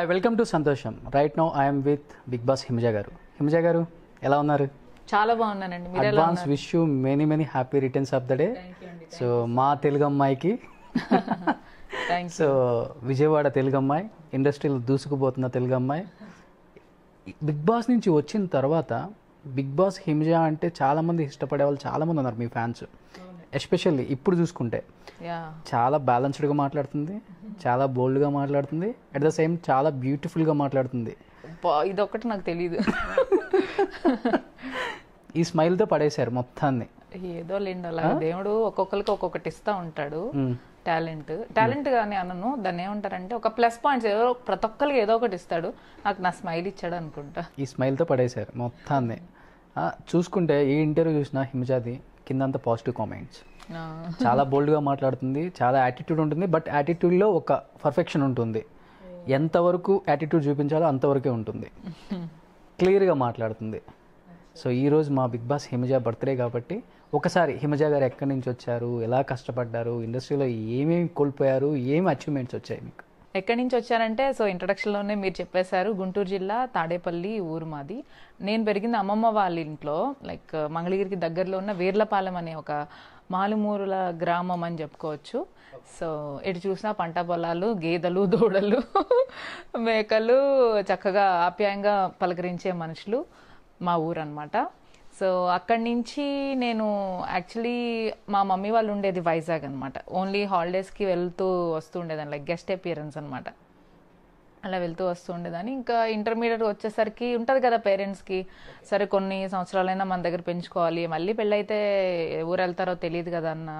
Hi welcome to Santosham right now I'm with Bigg Boss Himaja garu Himaja garu ఎలా ఉన్నారు చాలా బాగున్నానండి మీరు advance wish you many many happy returns of the day so మా తెలుగు అమ్మాయికి థ్యాంక్స్ సో విజయవాడ తెలుగు అమ్మాయి ఇండస్ట్రీలో దూసుకుపోతున్న తెలుగు అమ్మాయి బిగ్ బాస్ నుంచి వచ్చిన తర్వాత బిగ్ బాస్ హిమజ అంటే చాలామంది ఇష్టపడే వాళ్ళు చాలామంది ఉన్నారు మీ ఫ్యాన్స్ ఎస్పెషల్లీ ఇప్పుడు చూసుకుంటే చాలా బ్యాలెన్స్డ్గా మాట్లాడుతుంది చాలా బోల్డ్గా మాట్లాడుతుంది అట్ ద సేమ్ చాలా బ్యూటిఫుల్గా మాట్లాడుతుంది ఒకటి నాకు తెలియదు ఈ స్మైల్తో పడేశారు మొత్తాన్ని ఏదో లేండి అలా దేవుడు ఒక్కొక్కరికి ఒక్కొక్కటి ఇస్తా ఉంటాడు టాలెంట్ టాలెంట్ కానీ అనను దాన్ని ఏమంటారంటే ఒక ప్లస్ పాయింట్స్ ఏదో ప్రతి ఒక్కరికి ఏదో ఒకటి ఇస్తాడు నాకు నా స్మైల్ ఇచ్చాడు అనుకుంటా ఈ స్మైల్తో పడేశారు మొత్తాన్ని చూసుకుంటే ఏ ఇంటర్వ్యూ చూసిన హిమజాది కింద పాజిటివ్ కామెంట్స్ చాలా బోల్డ్గా మాట్లాడుతుంది చాలా యాటిట్యూడ్ ఉంటుంది బట్ యాటిట్యూడ్లో ఒక పర్ఫెక్షన్ ఉంటుంది ఎంతవరకు యాటిట్యూడ్ చూపించాలో అంతవరకే ఉంటుంది క్లియర్గా మాట్లాడుతుంది సో ఈరోజు మా బిగ్ బాస్ హిమజ బర్త్డే కాబట్టి ఒకసారి హిమజ గారు ఎక్కడి నుంచి వచ్చారు ఎలా కష్టపడ్డారు ఇండస్ట్రీలో ఏమేమి కోల్పోయారు ఏమి అచీవ్మెంట్స్ వచ్చాయి మీకు ఎక్కడి నుంచి వచ్చారంటే సో ఇంట్రడక్షన్లోనే మీరు చెప్పేశారు గుంటూరు జిల్లా తాడేపల్లి ఊరు మాది నేను పెరిగింది అమ్మమ్మ వాళ్ళ ఇంట్లో లైక్ మంగళగిరికి దగ్గరలో ఉన్న వీర్లపాలెం అనే ఒక మాలుమూరుల గ్రామం అని చెప్పుకోవచ్చు సో ఎటు చూసినా పంట పొలాలు గేదెలు దూడలు మేకలు చక్కగా ఆప్యాయంగా పలకరించే మనుషులు మా ఊరు అనమాట సో అక్కడి నుంచి నేను యాక్చువల్లీ మా మమ్మీ వాళ్ళు ఉండేది వైజాగ్ అనమాట ఓన్లీ హాలిడేస్కి వెళ్తూ వస్తూ ఉండేదాన్ని లైక్ గెస్ట్ అపియరెన్స్ అనమాట అలా వెళ్తూ వస్తూ ఉండేదాన్ని ఇంకా ఇంటర్మీడియట్ వచ్చేసరికి ఉంటుంది కదా పేరెంట్స్కి సరే కొన్ని సంవత్సరాలైనా మన దగ్గర పెంచుకోవాలి మళ్ళీ పెళ్ళైతే ఎవరు వెళ్తారో తెలియదు కదా అన్న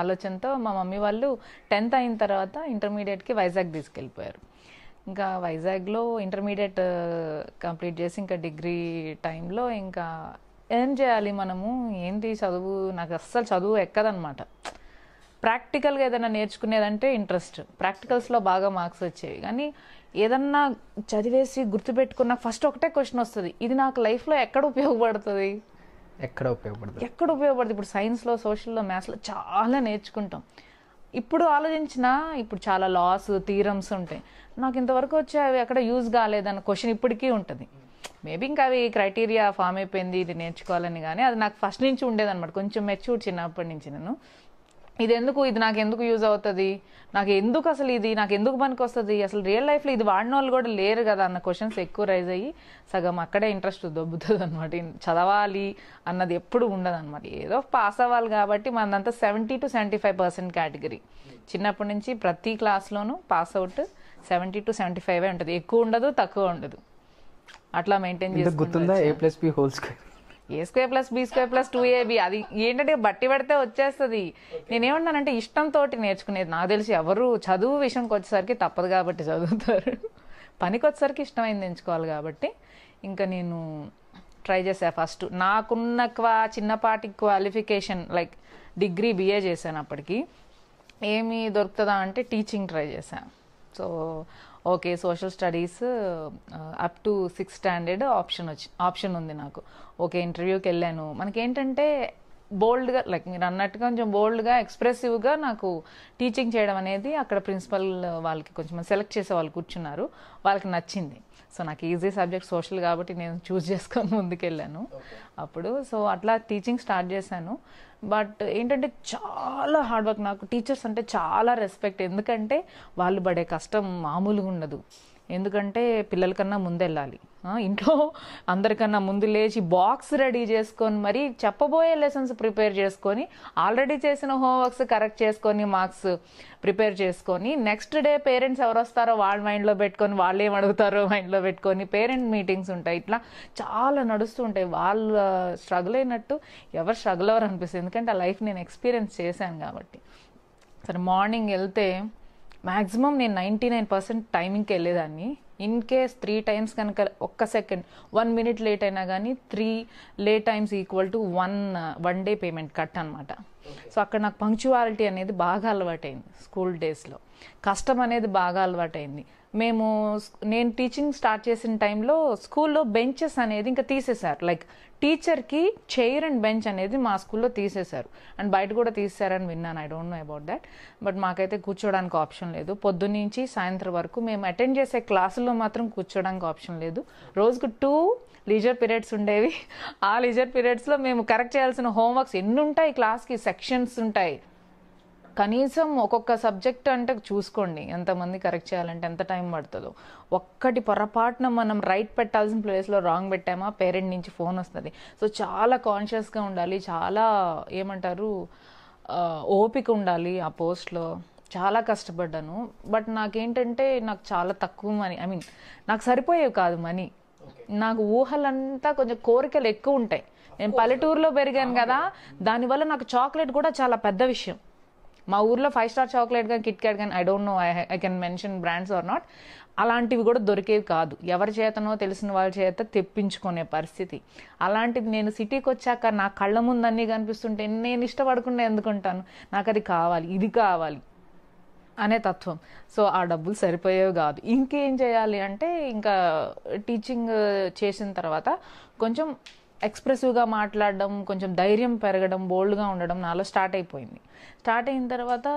ఆలోచనతో మా మమ్మీ వాళ్ళు టెన్త్ అయిన తర్వాత ఇంటర్మీడియట్కి వైజాగ్ తీసుకెళ్ళిపోయారు ఇంకా వైజాగ్లో ఇంటర్మీడియట్ కంప్లీట్ uh, చేసి ఇంకా డిగ్రీ టైంలో ఇంకా ఏం చేయాలి మనము ఏంటి చదువు నాకు అస్సలు చదువు ఎక్కదనమాట ప్రాక్టికల్గా ఏదైనా నేర్చుకునేదంటే ఇంట్రెస్ట్ ప్రాక్టికల్స్లో బాగా మార్క్స్ వచ్చేవి కానీ ఏదన్నా చదివేసి గుర్తుపెట్టుకున్న ఫస్ట్ ఒకటే క్వశ్చన్ వస్తుంది ఇది నాకు లైఫ్లో ఎక్కడ ఉపయోగపడుతుంది ఎక్కడ ఉపయోగపడుతుంది ఎక్కడ ఉపయోగపడుతుంది ఇప్పుడు సైన్స్లో సోషల్లో మ్యాథ్స్లో చాలా నేర్చుకుంటాం ఇప్పుడు ఆలోచించినా ఇప్పుడు చాలా లాస్ థీరమ్స్ ఉంటాయి నాకు ఇంతవరకు వచ్చి అవి ఎక్కడ యూజ్ కాలేదన్న క్వశ్చన్ ఇప్పటికీ ఉంటుంది మేబీ ఇంకా అవి క్రైటీరియా ఫామ్ అయిపోయింది ఇది నేర్చుకోవాలని కానీ అది నాకు ఫస్ట్ నుంచి ఉండేదన్నమాట కొంచెం మెచ్యూర్ చిన్నప్పటి నుంచి నేను ఇది ఎందుకు ఇది నాకు ఎందుకు యూజ్ అవుతుంది నాకు ఎందుకు అసలు ఇది నాకు ఎందుకు పనికి వస్తుంది అసలు రియల్ లైఫ్లో ఇది వాడిన వాళ్ళు కూడా లేరు కదా అన్న క్వశ్చన్స్ ఎక్కువ రైజ్ అయ్యి సగం అక్కడే ఇంట్రెస్ట్ దొబ్బుతుంది అనమాట చదవాలి అన్నది ఎప్పుడు ఉండదు అనమాట ఏదో పాస్ అవ్వాలి కాబట్టి మనదంతా seventy two seventy five percent category చిన్నప్పటి నుంచి ప్రతి క్లాస్లోనూ pass out seventy two seventy five ఉంటుంది ఎక్కువ ఉండదు తక్కువ ఉండదు అట్లా మెయింటైన్ చేసుకుంటూ గుర్తుందా A plus B whole square A square plus B square plus two AB అది ఏంటంటే బట్టి పడితే వచ్చేస్తుంది నేనేమన్నానంటే ఇష్టంతో నేర్చుకునేది నాకు తెలిసి ఎవరు చదువు విషయంకి వచ్చేసరికి తప్పదు కాబట్టి చదువుతారు పనికి వచ్చేసరికి ఇష్టమైంది ఎంచుకోవాలి కాబట్టి ఇంకా నేను ట్రై చేసా ఫస్ట్ నాకున్న క్వా చిన్నపాటి క్వాలిఫికేషన్ లైక్ డిగ్రీ బిఏ చేశాను అప్పటికి ఏమి దొరుకుతుందా అంటే టీచింగ్ ట్రై చేశాను so okay social studies up to sixth standard option వచ్చి ఆప్షన్ ఉంది నాకు ఓకే ఇంటర్వ్యూకి వెళ్ళాను మనకేంటంటే బోల్డ్గా లైక్ మీరు అన్నట్టుగా కొంచెం బోల్డ్గా ఎక్స్ప్రెసివ్గా నాకు టీచింగ్ చేయడం అనేది అక్కడ ప్రిన్సిపల్ వాళ్ళకి కొంచెం సెలెక్ట్ చేసే వాళ్ళు కూర్చున్నారు వాళ్ళకి నచ్చింది సో నాకు ఈజీ సబ్జెక్ట్ సోషల్ కాబట్టి నేను చూస్ చేసుకొని ముందుకెళ్ళాను అప్పుడు సో అట్లా టీచింగ్ స్టార్ట్ చేశాను బట్ ఏంటంటే చాలా హార్డ్ వర్క్ నాకు టీచర్స్ అంటే చాలా రెస్పెక్ట్ ఎందుకంటే వాళ్ళు పడే కష్టం మామూలుగా ఉండదు ఎందుకంటే పిల్లలకన్నా ముందు వెళ్ళాలి ఇంట్లో అందరికన్నా ముందు లేచి బాక్స్ రెడీ చేసుకొని మరి చెప్పబోయే లెసన్స్ ప్రిపేర్ చేసుకొని ఆల్రెడీ చేసిన హోంవర్క్స్ కరెక్ట్ చేసుకొని మార్క్స్ ప్రిపేర్ చేసుకొని నెక్స్ట్ డే పేరెంట్స్ ఎవరు వస్తారో వాళ్ళ మైండ్లో పెట్టుకొని వాళ్ళు ఏం అడుగుతారో మైండ్లో పెట్టుకొని పేరెంట్ మీటింగ్స్ ఉంటాయి ఇట్లా చాలా నడుస్తూ ఉంటాయి వాళ్ళ స్ట్రగుల్ అయినట్టు ఎవరు స్ట్రగుల్ అవ్వరు అనిపిస్తుంది ఎందుకంటే ఆ లైఫ్ నేను ఎక్స్పీరియన్స్ చేశాను కాబట్టి సరే మార్నింగ్ వెళ్తే మ్యాక్సిమం నేను నైంటీ నైన్ పర్సెంట్ టైమింగ్కి వెళ్ళేదాన్ని ఇన్ కేస్ త్రీ టైమ్స్ కనుక ఒక్క సెకండ్ వన్ మినిట్ లేట్ అయినా కానీ three late times equal to one one day payment cut అనమాట సో అక్కడ నాకు పంక్చువాలిటీ అనేది బాగా అలవాటైంది స్కూల్ డేస్లో కష్టం అనేది బాగా అలవాటైంది మేము నేను టీచింగ్ స్టార్ట్ చేసిన టైంలో స్కూల్లో బెంచెస్ అనేది ఇంకా తీసేశారు లైక్ టీచర్కి చైర్ అండ్ బెంచ్ అనేది మా స్కూల్లో తీసేశారు అండ్ బయట కూడా తీసేశారని విన్నాను I don't know about that but మాకైతే కూర్చోడానికి ఆప్షన్ లేదు పొద్దున్నీ సాయంత్రం వరకు మేము అటెండ్ చేసే క్లాసుల్లో మాత్రం కూర్చోడానికి ఆప్షన్ లేదు రోజుకు టూ లీజర్ పీరియడ్స్ ఉండేవి ఆ లీజర్ పీరియడ్స్లో మేము కరెక్ట్ చేయాల్సిన హోంవర్క్స్ ఎన్ని ఉంటాయి క్లాస్కి సెక్షన్స్ ఉంటాయి కనీసం ఒక్కొక్క సబ్జెక్ట్ అంటే చూసుకోండి ఎంతమంది కరెక్ట్ చేయాలంటే ఎంత టైం పడుతుందో ఒక్కటి పొరపాటున మనం రైట్ పెట్టాల్సిన ప్లేస్లో రాంగ్ పెట్టామా పేరెంట్ నుంచి ఫోన్ వస్తుంది సో చాలా కాన్షియస్గా ఉండాలి చాలా ఏమంటారు ఓపిక ఉండాలి ఆ పోస్ట్లో చాలా కష్టపడ్డాను బట్ నాకేంటంటే నాకు చాలా తక్కువ మనీ ఐ మీన్ నాకు సరిపోయేవి కాదు మనీ నాకు ఊహలంతా కొంచెం కోరికలు ఎక్కువ ఉంటాయి నేను పల్లెటూరులో పెరిగాను కదా దానివల్ల నాకు చాక్లెట్ కూడా చాలా పెద్ద విషయం మా ఊర్లో ఫైవ్ స్టార్ చాక్లెట్ కానీ కిట్ క్యాట్ కానీ I don't know I can mention brands are not అలాంటివి కూడా దొరికేవి కాదు ఎవరి చేతనో తెలిసిన వాళ్ళ చేత తెప్పించుకునే పరిస్థితి అలాంటిది నేను సిటీకి వచ్చాక నా కళ్ళ ముందు అన్నీ కనిపిస్తుంటే నేను ఇష్టపడకుండా ఎందుకుంటాను నాకు అది కావాలి ఇది కావాలి అనే తత్వం సో ఆ డబ్బులు సరిపోయేవి కాదు ఇంకేం చేయాలి అంటే ఇంకా టీచింగ్ చేసిన తర్వాత కొంచెం ఎక్స్ప్రెసివ్గా మాట్లాడడం కొంచెం ధైర్యం పెరగడం బోల్డ్గా ఉండడం నాలో స్టార్ట్ అయిపోయింది స్టార్ట్ అయిన తర్వాత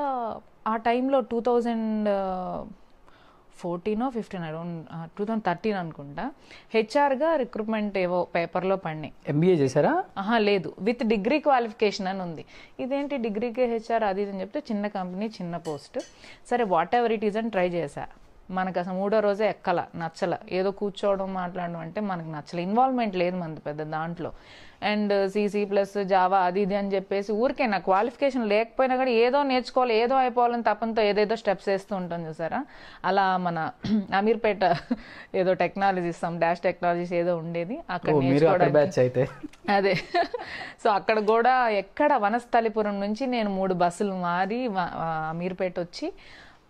ఆ టైంలో టూ థౌజండ్ ఫోర్టీనో fifteen around two thousand thirteen అనుకుంటా హెచ్ఆర్గా రిక్రూట్మెంట్ ఏవో పేపర్లో పడినాయి ఎంబీఏ చేశారా ఆహా లేదు విత్ డిగ్రీ క్వాలిఫికేషన్ అని ఉంది ఇదేంటి డిగ్రీకి హెచ్ఆర్ అది ఇది అని చెప్తే చిన్న కంపెనీ చిన్న పోస్ట్ సరే వాట్ ఎవర్ ఇట్ ఈజ్ అని ట్రై చేశా మనకు అసలు మూడో రోజే ఎక్కల నచ్చల ఏదో కూర్చోవడం మాట్లాడడం అంటే మనకు నచ్చలే ఇన్వాల్వ్మెంట్ లేదు మన పెద్ద దాంట్లో అండ్ సీసీ ప్లస్ జావా అది ఇది అని చెప్పేసి ఊరికే నా క్వాలిఫికేషన్ లేకపోయినా కూడా ఏదో నేర్చుకోవాలి ఏదో అయిపోవాలని తపంతో ఏదేదో స్టెప్స్ వేస్తూ ఉంటాం చూసారా అలా మన అమీర్పేట ఏదో టెక్నాలజీ ఇస్తాం డాష్ టెక్నాలజీస్ ఏదో ఉండేది అక్కడ నేర్చుకోవడానికి అదే సో అక్కడ కూడా ఎక్కడ వనస్థలిపురం నుంచి నేను మూడు బస్సులు మారి అమీర్పేట వచ్చి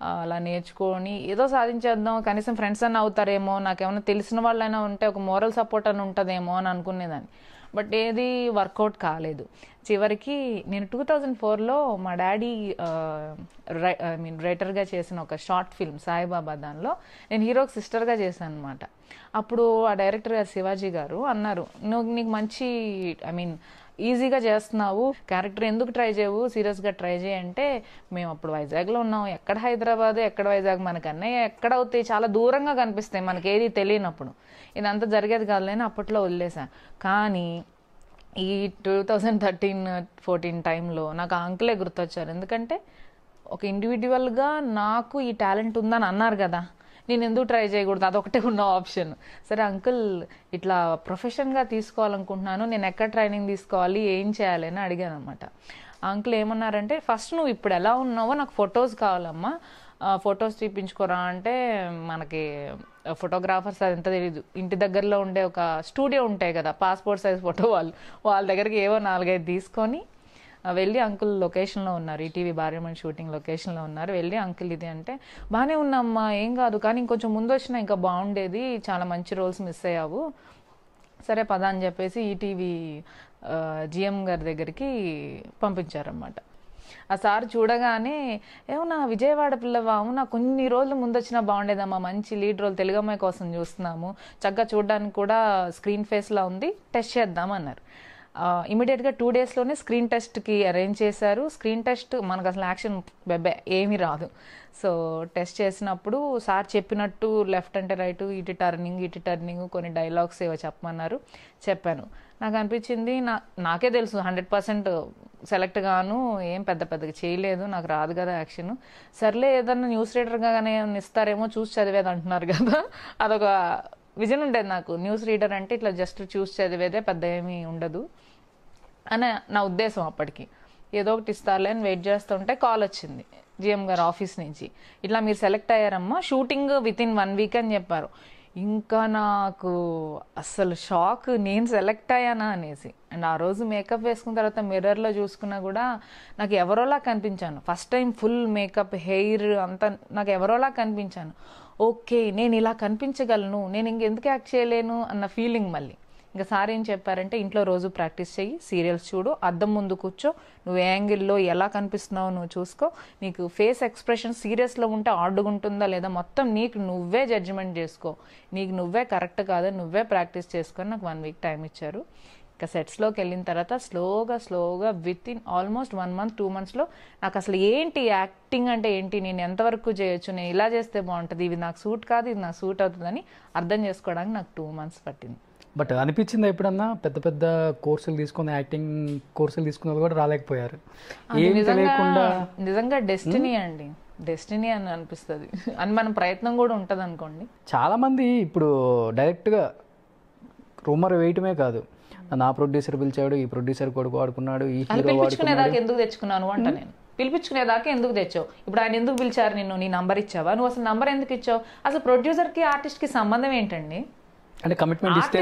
అలా నేర్చుకొని ఏదో సాధించేద్దాం కనీసం ఫ్రెండ్స్ అన్న అవుతారేమో నాకేమైనా తెలిసిన వాళ్ళైనా ఉంటే ఒక మోరల్ సపోర్ట్ అని ఉంటుందేమో అని అనుకునేదాన్ని బట్ ఏది వర్కౌట్ కాలేదు చివరికి నేను టూ థౌజండ్ ఫోర్లో మా డాడీ ఐ మీన్ రైటర్గా చేసిన ఒక షార్ట్ ఫిల్మ్ సాయిబాబా దానిలో నేను హీరోకి సిస్టర్గా చేశాను అనమాట అప్పుడు ఆ డైరెక్టర్ గారు శివాజీ గారు అన్నారు నువ్వు నీకు మంచి ఐ మీన్ ఈజీగా చేస్తున్నావు క్యారెక్టర్ ఎందుకు ట్రై చేయవు సీరియస్గా ట్రై చేయి అంటే మేము అప్పుడు వైజాగ్లో ఉన్నాం ఎక్కడ హైదరాబాద్ ఎక్కడ వైజాగ్ మనకు అన్నయ్య ఎక్కడ అవుతాయి చాలా దూరంగా కనిపిస్తాయి మనకి ఏది తెలియనప్పుడు ఇదంతా జరిగేది కాదులేని అప్పట్లో వదిలేసా కానీ ఈ టూ థౌజండ్ థర్టీన్ ఫోర్టీన్ టైంలో నాకు ఆ అంకులే గుర్తొచ్చారు ఎందుకంటే ఒక ఇండివిజువల్గా నాకు ఈ టాలెంట్ ఉందని అన్నారు కదా నేను ఎందుకు ట్రై చేయకూడదు అదొకటే ఉన్న ఆప్షన్ సరే అంకుల్ ఇట్లా ప్రొఫెషన్గా తీసుకోవాలనుకుంటున్నాను నేను ఎక్కడ ట్రైనింగ్ తీసుకోవాలి ఏం చేయాలి అని అడిగాను అనమాట అంకుల్ ఏమన్నారంటే ఫస్ట్ నువ్వు ఇప్పుడు ఎలా ఉన్నావో నాకు ఫొటోస్ కావాలమ్మా ఫొటోస్ తీపించుకోరా అంటే మనకి ఫోటోగ్రాఫర్స్ అది ఎంత తెలీదు ఇంటి దగ్గరలో ఉండే ఒక స్టూడియో ఉంటాయి కదా పాస్పోర్ట్ సైజ్ ఫోటో వాళ్ళు వాళ్ళ దగ్గరికి ఏవో నాలుగైదు తీసుకొని వెళ్ళి అంకుల్ లొకేషన్లో ఉన్నారు ఈటీవీ భార్యమణి షూటింగ్ లొకేషన్లో ఉన్నారు వెళ్ళి అంకుల్ ఇది అంటే బాగానే ఉన్నామ్మా ఏం కాదు కానీ ఇంకొంచెం ముందు వచ్చినా ఇంకా బాగుండేది చాలా మంచి రోల్స్ మిస్ అయ్యావు సరే పద అని చెప్పేసి ఈటీవీ e జిఎం గారి దగ్గరికి పంపించారన్నమాట ఆ సార్ చూడగానే ఏమన్నా విజయవాడ పిల్లవా అవునా కొన్ని రోజులు ముందు వచ్చినా బాగుండేదమ్మా మంచి లీడ్ రోల్ తెలుగు అమ్మాయి కోసం చూస్తున్నాము చక్కగా చూడడానికి కూడా స్క్రీన్ ఫేస్లా ఉంది టెస్ట్ చేద్దాం అన్నారు ఇమీడియట్గా టూ డేస్లోనే స్క్రీన్ టెస్ట్కి అరేంజ్ చేశారు స్క్రీన్ టెస్ట్ మనకు అసలు యాక్షన్ బెబ్బే ఏమీ రాదు సో టెస్ట్ చేసినప్పుడు సార్ చెప్పినట్టు లెఫ్ట్ అంటే రైట్ ఇటు టర్నింగ్ ఇటు టర్నింగ్ కొన్ని డైలాగ్స్ ఏవో చెప్పమన్నారు చెప్పాను నాకు అనిపించింది నా నాకే తెలుసు హండ్రెడ్ పర్సెంట్ సెలెక్ట్ గాను ఏం పెద్ద పెద్దగా చేయలేదు నాకు రాదు కదా యాక్షన్ సర్లే ఏదన్నా న్యూస్ కానీ ఇస్తారేమో చూసి చదివేది అంటున్నారు కదా అదొక విజన్ ఉండేది నాకు న్యూస్ రీడర్ అంటే ఇట్లా జస్ట్ చూసి చదివేదే పెద్ద ఏమీ ఉండదు అని నా ఉద్దేశం అప్పటికి ఏదో ఒకటి ఇస్తారులే అని వెయిట్ చేస్తుంటే కాల్ వచ్చింది జిఎం గారు ఆఫీస్ నుంచి ఇట్లా మీరు సెలెక్ట్ అయ్యారమ్మా shooting within one week అని చెప్పారు ఇంకా నాకు అసలు షాక్ నేను సెలెక్ట్ అయ్యానా అనేసి అండ్ ఆ రోజు మేకప్ వేసుకున్న తర్వాత మిర్రర్లో చూసుకున్నా కూడా నాకు ఎవరోలా కనిపించాను first time full makeup hair అంతా నాకు ఎవరోలా కనిపించాను ఓకే నేను ఇలా కనిపించగలను నేను ఇంకెందుకు యాక్ట్ చేయలేను అన్న ఫీలింగ్ మళ్ళీ ఇంకా సార్ ఏం చెప్పారంటే ఇంట్లో రోజు ప్రాక్టీస్ చెయ్యి సీరియల్స్ చూడు అద్దం ముందు కూర్చో నువ్వు యాంగిల్లో ఎలా కనిపిస్తున్నావు నువ్వు చూసుకో నీకు ఫేస్ ఎక్స్ప్రెషన్ సీరియస్లో ఉంటే ఆడుగుంటుందా లేదా మొత్తం నీకు నువ్వే జడ్జిమెంట్ చేసుకో నీకు నువ్వే కరెక్ట్ కాదా నువ్వే ప్రాక్టీస్ చేసుకొని నాకు వన్ వీక్ టైం ఇచ్చారు ఇక సెట్స్లోకి వెళ్ళిన తర్వాత స్లోగా స్లోగా within almost one month two మంత్స్లో నాకు అసలు ఏంటి యాక్టింగ్ అంటే ఏంటి నేను ఎంతవరకు చేయొచ్చు నేను ఇలా చేస్తే బాగుంటుంది ఇది నాకు సూట్ కాదు ఇది నాకు సూట్ అవుతుందని అర్థం చేసుకోవడానికి నాకు టూ మంత్స్ పట్టింది బట్ అనిపించింది ఎప్పుడన్నా పెద్ద పెద్ద కోర్సులు తీసుకుని యాక్టింగ్ కోర్సులు తీసుకున్న కూడా రాలేకపోయారు నిజంగా డెస్టినీ hmm? అండి డెస్టినీ అని అనిపిస్తుంది అని మన ప్రయత్నం కూడా ఉంటుంది అనుకోండి చాలామంది ఇప్పుడు డైరెక్ట్గా రూమర్ వేయటమే కాదు నా ప్రొడ్యూసర్ పిలిచాడు ఈ ప్రొడ్యూసర్ కొడుకు వాడుకున్నాడు ఈ ఎందుకు తెచ్చుకున్నాను అంట నేను పిలిపించుకునేదాకా ఎందుకు తెచ్చావు ఇప్పుడు ఆయన ఎందుకు పిలిచారు నిన్ను నీ నంబర్ ఇచ్చావా నువ్వు అసలు నంబర్ ఎందుకు ఇచ్చావు అసలు ప్రొడ్యూసర్ కి ఆర్టిస్ట్ కి సంబంధం ఏంటండి అంటే కమిట్మెంట్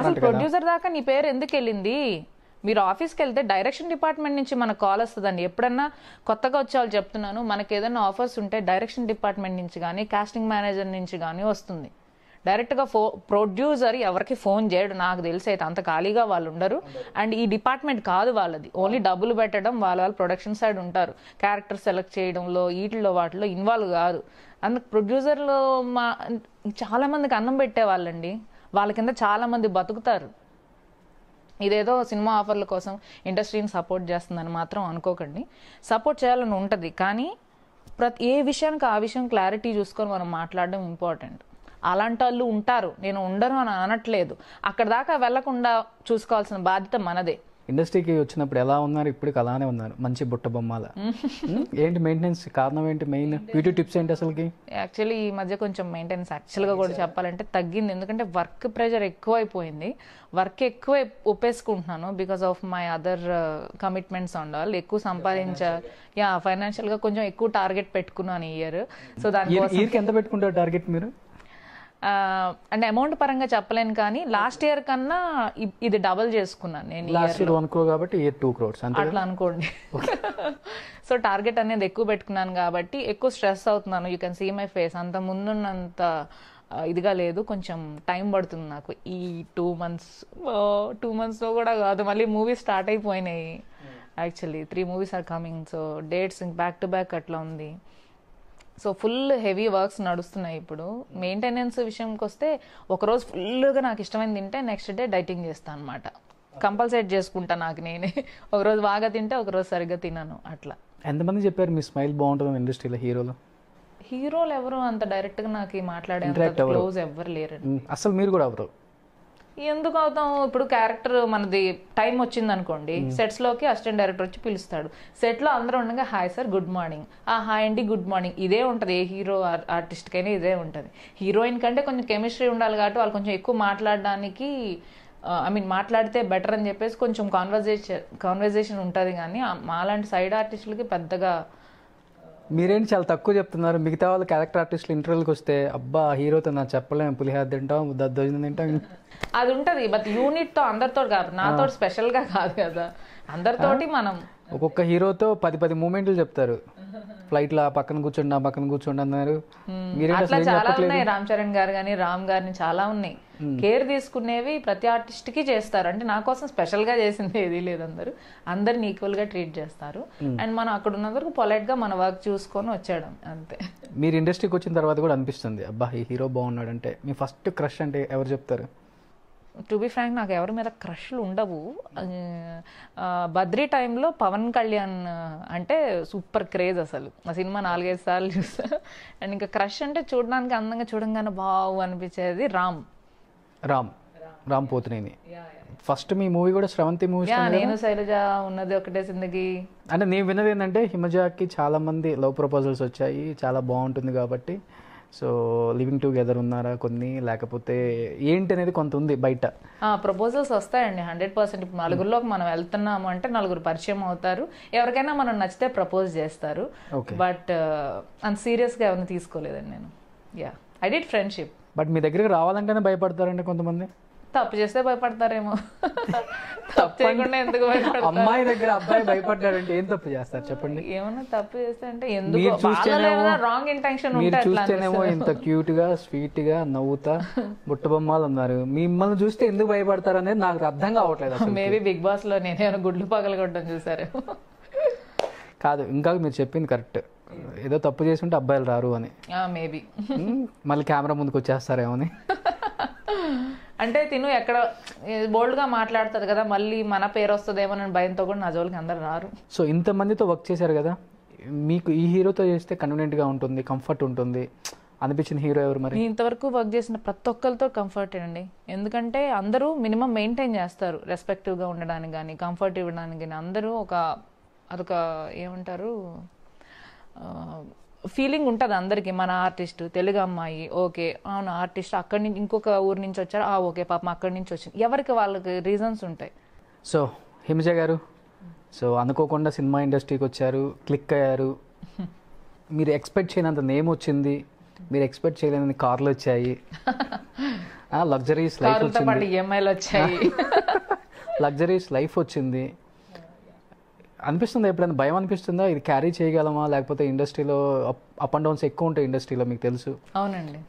అసలు ప్రొడ్యూసర్ దాకా నీ పేరు ఎందుకు వెళ్ళింది మీరు ఆఫీస్కి వెళ్తే డైరెక్షన్ డిపార్ట్మెంట్ నుంచి మనకు కాల్ వస్తుందండి ఎప్పుడన్నా కొత్తగా వచ్చే చెప్తున్నాను మనకి ఏదైనా ఆఫర్స్ ఉంటే డైరెక్షన్ డిపార్ట్మెంట్ నుంచి కానీ కాస్టింగ్ మేనేజర్ నుంచి కానీ వస్తుంది డైరెక్ట్గా ఫో ప్రొడ్యూసర్ ఎవరికి ఫోన్ చేయడు నాకు తెలిసి అయితే అంత ఖాళీగా వాళ్ళు ఉండరు అండ్ ఈ డిపార్ట్మెంట్ కాదు వాళ్ళది ఓన్లీ డబ్బులు పెట్టడం వాళ్ళ వాళ్ళ ప్రొడక్షన్ సైడ్ ఉంటారు క్యారెక్టర్ సెలెక్ట్ చేయడంలో వీటిలో వాటిలో ఇన్వాల్వ్ కాదు అందుకు ప్రొడ్యూసర్లు మా చాలామందికి అన్నం పెట్టేవాళ్ళండి వాళ్ళ కింద చాలామంది బతుకుతారు ఇదేదో సినిమా ఆఫర్ల కోసం ఇండస్ట్రీని సపోర్ట్ చేస్తుందని మాత్రం అనుకోకండి సపోర్ట్ చేయాలని ఉంటుంది కానీ ప్రతి ఏ విషయానికి ఆ విషయం క్లారిటీ చూసుకొని మనం మాట్లాడడం ఇంపార్టెంట్ అలాంటి వాళ్ళు ఉంటారు నేను ఉండను అని అనట్లేదు అక్కడ దాకా వెళ్లకుండా చూసుకోవాల్సిన బాధ్యత మనదే ఇండస్ట్రీకి వచ్చినప్పుడు ఎలా ఉన్నారు ఇప్పటికి అలానే ఉన్నారు మంచి బుట్ట బొమ్మల ఏంటి మెయింటెనెన్స్ కారణం ఏంటి మెయిన్ బ్యూటీ టిప్స్ ఏంటి అసలుకి యాక్చువల్లీ ఈ మధ్య కొంచెం మెయింటెనెన్స్ యాక్చువల్గా కూడా చెప్పాలంటే తగ్గింది ఎందుకంటే వర్క్ ప్రెషర్ ఎక్కువైపోయింది వర్క్ uh, ఎక్కువ ఒప్పేసుకుంటున్నాను because of my other commitments ఉండాలి ఎక్కువ సంపాదించాలి యా ఫైనాన్షియల్గా కొంచెం ఎక్కువ టార్గెట్ పెట్టుకున్నాను ఈ ఇయర్ సో దాని ఎంత పెట్టుకుంటారు టార్గెట్ మీరు అంటే అమౌంట్ పరంగా చెప్పలేను కానీ లాస్ట్ ఇయర్ కన్నా ఇది డబల్ చేసుకున్నాను నేను లాస్ట్ ఇయర్ అనుకో కాబట్టి ఇయర్ టూ అట్లా అనుకోండి సో టార్గెట్ అనేది ఎక్కువ పెట్టుకున్నాను కాబట్టి ఎక్కువ స్ట్రెస్ అవుతున్నాను you can see my face అంత ముందున్నంత ఇదిగా లేదు కొంచెం టైం పడుతుంది నాకు ఈ టూ మంత్స్ టూ మంత్స్లో కూడా కాదు మళ్ళీ మూవీ స్టార్ట్ అయిపోయినాయి actually three movies are coming so dates back to back అట్లా ఉంది సో ఫుల్ హెవీ వర్క్స్ నడుస్తున్నాయి ఇప్పుడు మెయింటెనెన్స్ విషయంకి వస్తే ఒకరోజు ఫుల్గా నాకు ఇష్టమైన తింటే నెక్స్ట్ డే డైటింగ్ చేస్తాను అనమాట కంపల్సరీ చేసుకుంటా నాకు నేనే ఒకరోజు బాగా తింటే ఒకరోజు సరిగ్గా తినను అట్లా ఎంతమంది చెప్పారు మీ స్మైల్ బాగుంటుంది ఇండస్ట్రీలో హీరోలు హీరోలు ఎవరు అంత డైరెక్ట్గా నాకు మాట్లాడే క్లోజ్ ఎవరు లేరండి అసలు మీరు కూడా ఎవరు ఎందుకు అవుతాం ఇప్పుడు క్యారెక్టర్ మనది టైం వచ్చింది అనుకోండి సెట్స్ hmm. లోకి అసిస్టెంట్ డైరెక్టర్ వచ్చి పిలుస్తాడు సెట్ లో అందరూ ఉండగా హాయ్ సార్ గుడ్ మార్నింగ్ ఆ హాయ్ అండి గుడ్ మార్నింగ్ ఇదే ఉంటుంది ఏ హీరో ఆర్టిస్ట్ కైనా ఇదే ఉంటుంది హీరోయిన్ కంటే కొంచెం కెమిస్ట్రీ ఉండాలి కాబట్టి వాళ్ళు కొంచెం ఎక్కువ మాట్లాడడానికి ఐ మీన్ మాట్లాడితే బెటర్ అని చెప్పేసి కొంచెం కాన్వర్జేషన్ కాన్వర్జేషన్ ఉంటుంది కానీ మాలాంటి సైడ్ ఆర్టిస్టులకి పెద్దగా మీరేంటి చాలా తక్కువ చెప్తున్నారు మిగతా వాళ్ళు క్యారెక్టర్ ఆర్టిస్టులు ఇంటర్వ్యూలకు వస్తే అబ్బా హీరోతో నాకు చెప్పలేము పులిహార్ తింటాం దద్దోజనం తింటాం అది ఉంటుంది బట్ యూనిట్ తో అందరితో కాదు నాతో గా కాదు కదా అందరితోటి మనం ఒక్కొక్క హీరోతో పది పది మూమెంట్లు చెప్తారు ఫ్లైట్ లో పక్కన కూర్చోండి పక్కన కూర్చోండి అన్నారు చాలా ఉన్నాయి రామ్ చరణ్ గారు కానీ రామ్ గారిని చాలా ఉన్నాయి కేర్ hmm. తీసుకునేవి ప్రతి ఆర్టిస్ట్కి చేస్తారు అంటే నా కోసం స్పెషల్గా చేసింది ఏది లేదు అందరు అందరిని ఈక్వల్గా ట్రీట్ చేస్తారు అండ్ hmm. మనం అక్కడ ఉన్న వరకు పొలైట్గా మన వర్క్ చూసుకొని వచ్చాడు అంతే మీరు ఇండస్ట్రీకి వచ్చిన తర్వాత కూడా అనిపిస్తుంది అబ్బా ఈ హీరో అంటే మీ ఫస్ట్ క్రష్ అంటే ఎవరు చెప్తారు టు బి ఫ్రాంక్ నాకు ఎవరి మీద క్రష్లు ఉండవు బద్రీ టైంలో పవన్ కళ్యాణ్ అంటే సూపర్ క్రేజ్ అసలు ఆ సినిమా నాలుగైదు సార్లు చూసా అండ్ ఇంకా క్రష్ అంటే చూడడానికి అందంగా చూడంగానే బావు అనిపించేది రామ్ రామ్ రామ్ పోతినేని ఫస్ట్ మీ మూవీ కూడా శ్రవంతి మూవీ నేను శైలజ ఉన్నది ఒకటే సిందకి అంటే నేను విన్నది ఏంటంటే హిమజాకి చాలా మంది లవ్ ప్రపోజల్స్ వచ్చాయి చాలా బాగుంటుంది కాబట్టి సో లివింగ్ టుగెదర్ ఉన్నారా కొన్ని లేకపోతే ఏంటి అనేది కొంత ఉంది బయట ప్రపోజల్స్ వస్తాయండి హండ్రెడ్ పర్సెంట్ ఇప్పుడు నలుగురిలోకి మనం వెళ్తున్నాము అంటే నలుగురు పరిచయం అవుతారు ఎవరికైనా మనం నచ్చితే ప్రపోజ్ చేస్తారు బట్ uh, అంత సీరియస్గా ఎవరిని తీసుకోలేదండి నేను yeah I did friendship but మీ దగ్గరికి రావాలంటేనే భయపడతారండి కొంతమంది తప్పు చేస్తే భయపడతారేమో తప్పు చేయకుండా ఎందుకు అమ్మాయి దగ్గర అబ్బాయి భయపడ్డాడంటే ఏం తప్పు చేస్తారు చెప్పండి ఏమన్నా తప్పు చేస్తే అంటే ఎందుకు రాంగ్ ఇంటెన్షన్ మీరు చూస్తేనేమో ఇంత క్యూట్ గా స్వీట్ గా నవ్వుతా బుట్టబొమ్మలు ఉన్నారు మిమ్మల్ని చూస్తే ఎందుకు భయపడతారు అనేది నాకు అర్థం కావట్లేదు మేబీ బిగ్ బాస్ లో నేనే గుడ్లు పగలగొట్టడం చూసారు కాదు ఇంకా మీరు చెప్పింది కరెక్ట్ ఏదో తప్పు చేసి ఉంటే అబ్బాయిలు రారు అని మేబీ మళ్ళీ కెమెరా ముందుకు వచ్చేస్తారేమో అని అంటే తిను ఎక్కడ బోల్డ్గా మాట్లాడుతుంది కదా మళ్ళీ మన పేరు వస్తుందేమో అని భయంతో కూడా నా జోలికి అందరు రారు సో ఇంతమందితో వర్క్ చేశారు కదా మీకు ఈ హీరోతో చేస్తే గా ఉంటుంది కంఫర్ట్ ఉంటుంది అనిపించిన హీరో ఎవరు మరి ఇంతవరకు వర్క్ చేసిన ప్రతి ఒక్కరితో కంఫర్ట్ అండి ఎందుకంటే అందరూ మినిమం మెయింటైన్ చేస్తారు రెస్పెక్టివ్గా ఉండడానికి కానీ కంఫర్ట్ ఇవ్వడానికి కానీ అందరూ ఒక అదొక ఏమంటారు ఫీలింగ్ ఉంటుంది అందరికీ మన ఆర్టిస్ట్ తెలుగు అమ్మాయి ఓకే అవును ఆర్టిస్ట్ అక్కడి నుంచి ఇంకొక ఊరు నుంచి వచ్చారు ఆ ఓకే పాపం అక్కడి నుంచి వచ్చింది ఎవరికి వాళ్ళకి రీజన్స్ ఉంటాయి సో హిమజ గారు సో అనుకోకుండా సినిమా ఇండస్ట్రీకి వచ్చారు క్లిక్ అయ్యారు మీరు ఎక్స్పెక్ట్ చేయనంత నేమ్ వచ్చింది మీరు ఎక్స్పెక్ట్ చేయలేని కార్లు వచ్చాయి లగ్జరీస్ లైఫ్ వచ్చింది లగ్జరీస్ e లైఫ్ వచ్చింది అనిపిస్తుందా ఎప్పుడైనా భయం అనిపిస్తుందా ఇది క్యారీ చేయగలమా లేకపోతే ఇండస్ట్రీలో అప్ అండ్ డౌన్స్ ఎక్కువ ఉంటాయి ఇండస్ట్రీలో మీకు తెలుసు అవునండి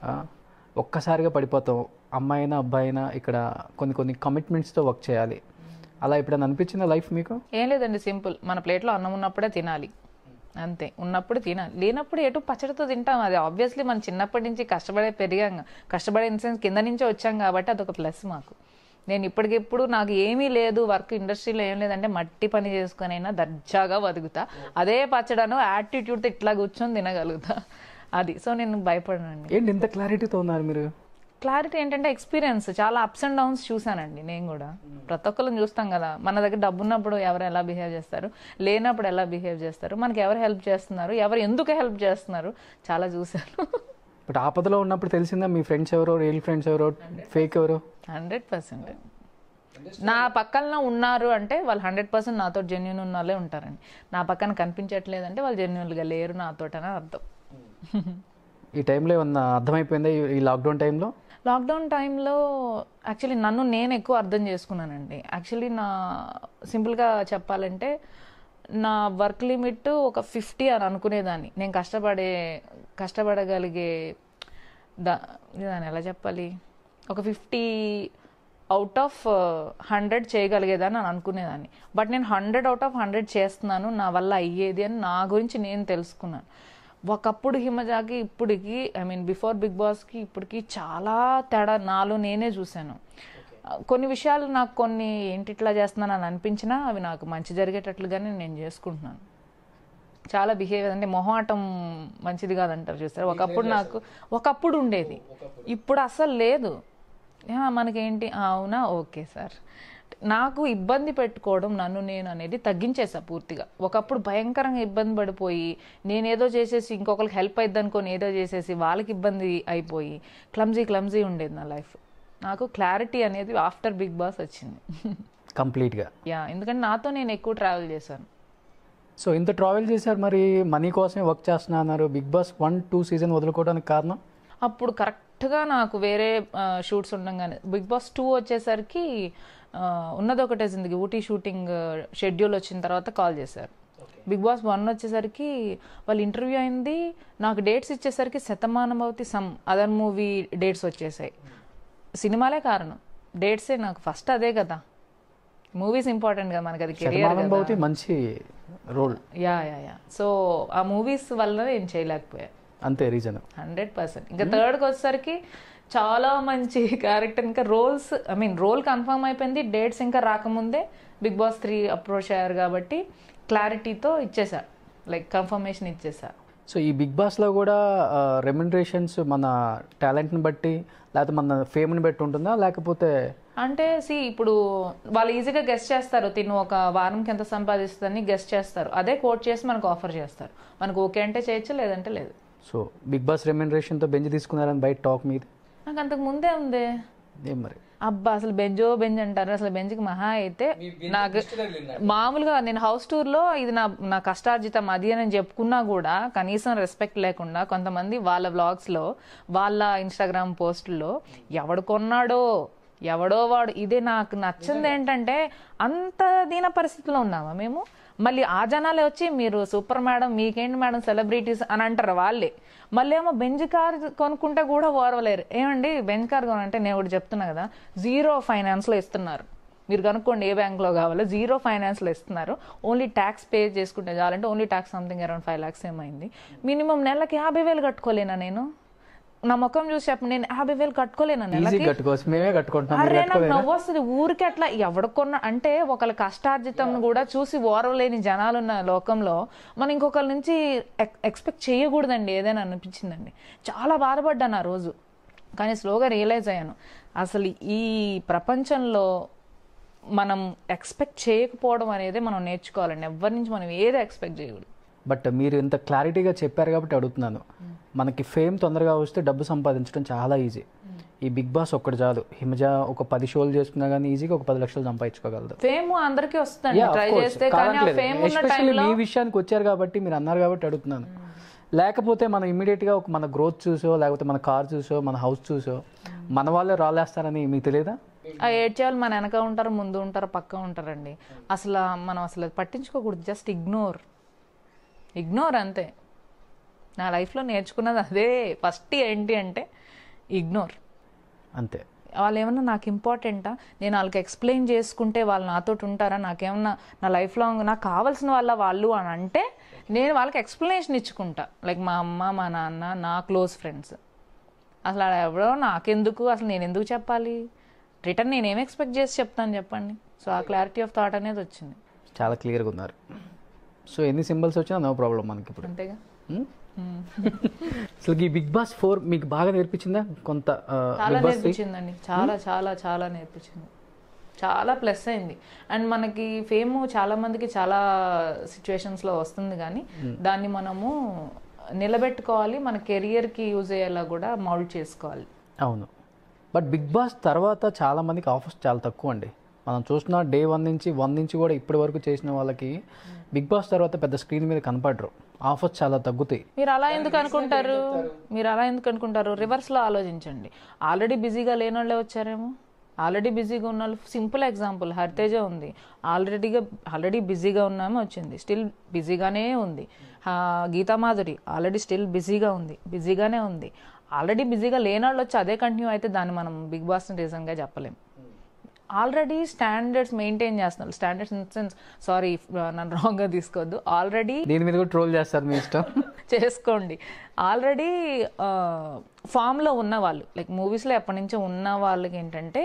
ఒక్కసారిగా పడిపోతాం అమ్మాయినా అబ్బాయినా ఇక్కడ కొన్ని కొన్ని కమిట్మెంట్స్తో వర్క్ చేయాలి అలా ఎప్పుడైనా అనిపించిందా లైఫ్ మీకు ఏం లేదండి సింపుల్ మన ప్లేట్లో అన్నం ఉన్నప్పుడే తినాలి అంతే ఉన్నప్పుడు తినాలి లేనప్పుడు ఎటు పచ్చడితో తింటాం అది ఆబ్వియస్లీ మనం చిన్నప్పటి నుంచి కష్టపడే పెరిగాం కష్టపడే ఇన్సెన్స్ కింద నుంచే వచ్చాం కాబట్టి అదొక ప్లస్ మాకు నేను ఇప్పటికిప్పుడు నాకు ఏమీ లేదు వర్క్ ఇండస్ట్రీలో ఏం లేదంటే మట్టి పని చేసుకునైనా దర్జాగా బతుకుతా అదే పచ్చడను యాటిట్యూడ్తో ఇట్లా కూర్చొని తినగలుగుతా అది సో నేను భయపడనండి ఏంటి ఇంత క్లారిటీతో ఉన్నారు మీరు క్లారిటీ ఏంటంటే ఎక్స్పీరియన్స్ చాలా అప్స్ అండ్ డౌన్స్ చూశానండి నేను కూడా ప్రతి ఒక్కరిని చూస్తాం కదా మన దగ్గర డబ్బు ఉన్నప్పుడు ఎవరు ఎలా బిహేవ్ చేస్తారు లేనప్పుడు ఎలా బిహేవ్ చేస్తారు మనకి ఎవరు హెల్ప్ చేస్తున్నారు ఎవరు ఎందుకు హెల్ప్ చేస్తున్నారు చాలా చూశాను బట్ ఆపదలో ఉన్నప్పుడు తెలిసిందా మీ ఫ్రెండ్స్ ఎవరో రియల్ ఫ్రెండ్స్ ఎవరో ఫేక్ ఎవరో హండ్రెడ్ పర్సెంట్ నా పక్కన ఉన్నారు అంటే వాళ్ళు హండ్రెడ్ పర్సెంట్ నాతో జెన్యున్ ఉన్న వాళ్ళే ఉంటారండి నా పక్కన కనిపించట్లేదంటే వాళ్ళు జెన్యున్గా లేరు అని అర్థం ఈ టైంలో ఏమన్నా అర్థమైపోయిందా ఈ లాక్డౌన్ టైంలో లాక్డౌన్ టైంలో యాక్చువల్లీ నన్ను నేను ఎక్కువ అర్థం చేసుకున్నానండి యాక్చువల్లీ నా సింపుల్గా చెప్పాలంటే నా వర్క్ లిమిట్ ఒక ఫిఫ్టీ అని అనుకునేదాన్ని నేను కష్టపడే కష్టపడగలిగే దాన్ని ఎలా చెప్పాలి ఒక ఫిఫ్టీ అవుట్ ఆఫ్ హండ్రెడ్ చేయగలిగేదని అని అనుకునేదాన్ని బట్ నేను హండ్రెడ్ అవుట్ ఆఫ్ హండ్రెడ్ చేస్తున్నాను నా వల్ల అయ్యేది అని నా గురించి నేను తెలుసుకున్నాను ఒకప్పుడు హిమజాకి ఇప్పటికి ఐ మీన్ బిఫోర్ బిగ్ బాస్కి ఇప్పటికి చాలా తేడా నాలో నేనే చూశాను కొన్ని విషయాలు నాకు కొన్ని ఏంటిట్లా చేస్తున్నాను అని అనిపించినా అవి నాకు మంచి జరిగేటట్లుగానే నేను చేసుకుంటున్నాను చాలా బిహేవియర్ అంటే మొహమాటం మంచిది కాదంటారు చూస్తారు ఒకప్పుడు నాకు ఒకప్పుడు ఉండేది ఇప్పుడు అసలు లేదు మనకేంటి అవునా ఓకే సార్ నాకు ఇబ్బంది పెట్టుకోవడం నన్ను నేను అనేది తగ్గించేసా పూర్తిగా ఒకప్పుడు భయంకరంగా ఇబ్బంది పడిపోయి నేనేదో చేసేసి ఇంకొకరికి హెల్ప్ అయ్యిద్ది అనుకోని ఏదో చేసేసి వాళ్ళకి ఇబ్బంది అయిపోయి క్లమ్జీ క్లమ్జీ ఉండేది నా లైఫ్ నాకు క్లారిటీ అనేది ఆఫ్టర్ బిగ్ బాస్ వచ్చింది కంప్లీట్గా యా ఎందుకంటే నాతో నేను ఎక్కువ ట్రావెల్ చేశాను సో ఇంత ట్రావెల్ చేశారు మరి మనీ కోసమే వర్క్ చేస్తున్నా అన్నారు Bigg Boss one two season వదులుకోవడానికి కారణం అప్పుడు కరెక్ట్గా నాకు వేరే షూట్స్ ఉండగానే బిగ్ బాస్ టూ వచ్చేసరికి ఉన్నది ఒకటే జిందగీ ఊటీ షూటింగ్ షెడ్యూల్ వచ్చిన తర్వాత కాల్ చేశారు బిగ్ బాస్ వన్ వచ్చేసరికి వాళ్ళు ఇంటర్వ్యూ అయింది నాకు డేట్స్ ఇచ్చేసరికి Shatamanam Bhavati some other movie dates వచ్చేసాయి సినిమాలే కారణం డేట్సే నాకు ఫస్ట్ అదే కదా మూవీస్ ఇంపార్టెంట్ కదా మనకి అది కెరియర్ మంచి role yeah yeah yeah so ఆ మూవీస్ వల్ల నేను చేయలేకపోయా అంతే రీజన్ హండ్రెడ్ పర్సెంట్ ఇంకా థర్డ్కి వచ్చేసరికి చాలా మంచి క్యారెక్టర్ ఇంకా roles I mean role confirm అయిపోయింది డేట్స్ ఇంకా రాకముందే బిగ్ బాస్ త్రీ అప్రోచ్ అయ్యారు కాబట్టి క్లారిటీతో ఇచ్చేసా లైక్ కన్ఫర్మేషన్ ఇచ్చేసా సో ఈ బిగ్ బాస్లో కూడా రెమ్యునరేషన్స్ మన టాలెంట్ని బట్టి లేకపోతే మన ఫేమ్ని బట్టి ఉంటుందా లేకపోతే అంటే సి ఇప్పుడు వాళ్ళు ఈజీగా గెస్ట్ చేస్తారు తిను ఒక వారంకి ఎంత సంపాదిస్తుందని గెస్ట్ చేస్తారు అదే కోట్ చేసి మనకు ఆఫర్ చేస్తారు మనకు ఓకే అంటే చేయొచ్చు లేదంటే లేదు సో బిగ్ బాస్ రెమ్యునరేషన్తో బెంచ్ తీసుకున్నారని బయట టాక్ మీద నాకు అంతకు ముందే ఉంది ఏం మరి అబ్బా అసలు బెంజో బెంజ్ అంటారు అసలు బెంజ్కి మహా అయితే నాకు మామూలుగా నేను హౌస్ టూర్లో ఇది నా నా కష్టార్జితం అది అని చెప్పుకున్నా కూడా కనీసం రెస్పెక్ట్ లేకుండా కొంతమంది వాళ్ళ బ్లాగ్స్లో వాళ్ళ ఇన్స్టాగ్రామ్ పోస్టుల్లో ఎవడు కొన్నాడో ఎవడో వాడు ఇదే నాకు నచ్చింది ఏంటంటే అంత దీన పరిస్థితిలో ఉన్నామా మేము మళ్ళీ ఆ జనాలే వచ్చి మీరు సూపర్ మేడం మీకేంటి మేడం సెలబ్రిటీస్ అని అంటారు వాళ్ళే మళ్ళీ ఏమో బెంజ్ కార్ కొనుక్కుంటే కూడా ఓర్వలేరు ఏమండి బెంజ్ కార్ కొనంటే నేను కూడా చెప్తున్నా కదా జీరో ఫైనాన్స్లో ఇస్తున్నారు మీరు కనుక్కోండి ఏ బ్యాంక్లో కావాలో జీరో ఫైనాన్స్లో ఇస్తున్నారు ఓన్లీ ట్యాక్స్ పే చేసుకుంటే చాలంటే only tax something around five lakhs ఏమైంది మినిమం నెలకి యాభై వేలు కట్టుకోలేనా నేను నా ముఖం చూసి చెప్పండి నేను యాభై వేలు కట్టుకోలేను కట్టుకోవచ్చు నాకు ఊరికి అట్లా ఎవడుకున్న అంటే ఒకళ్ళ కష్టార్జితం కూడా చూసి ఓరవలేని జనాలు ఉన్న లోకంలో మనం ఇంకొకరి నుంచి ఎక్స్పెక్ట్ చేయకూడదండి ఏదైనా అనిపించిందండి చాలా బాధపడ్డాను ఆ రోజు కానీ స్లోగా రియలైజ్ అయ్యాను అసలు ఈ ప్రపంచంలో మనం ఎక్స్పెక్ట్ చేయకపోవడం అనేది మనం నేర్చుకోవాలండి ఎవరి నుంచి మనం ఏది ఎక్స్పెక్ట్ చేయకూడదు బట్ మీరు ఇంత క్లారిటీగా చెప్పారు కాబట్టి అడుగుతున్నాను మనకి ఫేమ్ తొందరగా వస్తే డబ్బు సంపాదించడం చాలా ఈజీ ఈ బిగ్ బాస్ ఒక్కటి చాలు హిమజ ఒక పది షోలు చేసుకున్నా కానీ ఈజీగా ఒక పది లక్షలు సంపాదించుకోగలదు ఫేమ్ అందరికీ వస్తుంది ఎస్పెషల్లీ మీ విషయానికి వచ్చారు కాబట్టి మీరు అన్నారు కాబట్టి అడుగుతున్నాను hmm. లేకపోతే మనం ఇమీడియట్గా ఒక మన గ్రోత్ చూసో లేకపోతే మన కార్ చూసో మన హౌస్ చూసో hmm. మన వాళ్ళే రాలేస్తారని మీకు తెలియదా ఆ ఏడ్చేవాళ్ళు మన వెనక ఉంటారు ముందు ఉంటారు పక్క ఉంటారండి hmm. అసలు మనం అసలు పట్టించుకోకూడదు జస్ట్ ఇగ్నోర్ ఇగ్నోర్ అంతే నా లైఫ్లో నేర్చుకున్నది అదే ఫస్ట్ ఏంటి అంటే ఇగ్నోర్ అంతే వాళ్ళు ఏమన్నా నాకు ఇంపార్టెంటా నేను వాళ్ళకి ఎక్స్ప్లెయిన్ చేసుకుంటే వాళ్ళు నాతో ఉంటారా నాకేమన్నా నా లైఫ్ లాంగ్ నాకు కావాల్సిన వాళ్ళ వాళ్ళు అని అంటే నేను వాళ్ళకి ఎక్స్ప్లెనేషన్ ఇచ్చుకుంటా లైక్ మా అమ్మ మా నాన్న నా క్లోజ్ ఫ్రెండ్స్ అసలు ఎవరో నాకెందుకు అసలు నేను ఎందుకు చెప్పాలి రిటర్న్ నేనేం ఎక్స్పెక్ట్ చేసి చెప్తాను చెప్పండి సో ఆ క్లారిటీ ఆఫ్ థాట్ అనేది వచ్చింది చాలా క్లియర్గా ఉన్నారు సో ఎన్ని సింబల్స్ వచ్చినా నో ప్రాబ్లం మనకి ఇప్పుడు అంతేగా అసలు ఈ బిగ్ బాస్ ఫోర్ మీకు బాగా నేర్పించిందా కొంత నేర్పించిందండి చాలా చాలా చాలా నేర్పించింది చాలా ప్లస్ అయింది అండ్ మనకి ఫేమ్ చాలా మందికి చాలా సిచ్యువేషన్స్లో వస్తుంది కానీ దాన్ని మనము నిలబెట్టుకోవాలి మన కెరియర్కి యూజ్ అయ్యేలా కూడా మౌల్డ్ చేసుకోవాలి అవును బట్ బిగ్ బాస్ తర్వాత చాలా మందికి ఆఫర్స్ చాలా తక్కువ అండి మనం చూస్తున్న డే వన్ నుంచి వన్ నుంచి కూడా ఇప్పటి వరకు చేసిన వాళ్ళకి బిగ్ బాస్ తర్వాత పెద్ద స్క్రీన్ మీద కనపడరు ఆఫర్స్ చాలా తగ్గుతాయి మీరు అలా ఎందుకు అనుకుంటారు మీరు అలా ఎందుకు అనుకుంటారు రివర్స్లో ఆలోచించండి ఆల్రెడీ బిజీగా లేని వాళ్ళే వచ్చారేమో ఆల్రెడీ బిజీగా ఉన్న వాళ్ళు సింపుల్ ఎగ్జాంపుల్ హరితేజ ఉంది ఆల్రెడీగా ఆల్రెడీ బిజీగా ఉన్నామే వచ్చింది స్టిల్ బిజీగానే ఉంది గీతామాధురి ఆల్రెడీ స్టిల్ బిజీగా ఉంది బిజీగానే ఉంది ఆల్రెడీ బిజీగా లేని వాళ్ళు వచ్చి అదే కంటిన్యూ అయితే దాన్ని మనం బిగ్ బాస్ రీజన్గా చెప్పలేము ఆల్రెడీ స్టాండర్డ్స్ మెయింటైన్ చేస్తున్నారు స్టాండర్డ్స్ ఇన్ సెన్స్ సారీ నన్ను గా తీసుకోవద్దు ఆల్రెడీ దీని మీద కూడా ట్రోల్ చేస్తారు మీ ఇష్టం చేసుకోండి ఆల్రెడీ ఫామ్లో ఉన్న వాళ్ళు లైక్ మూవీస్లో ఎప్పటి నుంచో ఉన్న వాళ్ళకి ఏంటంటే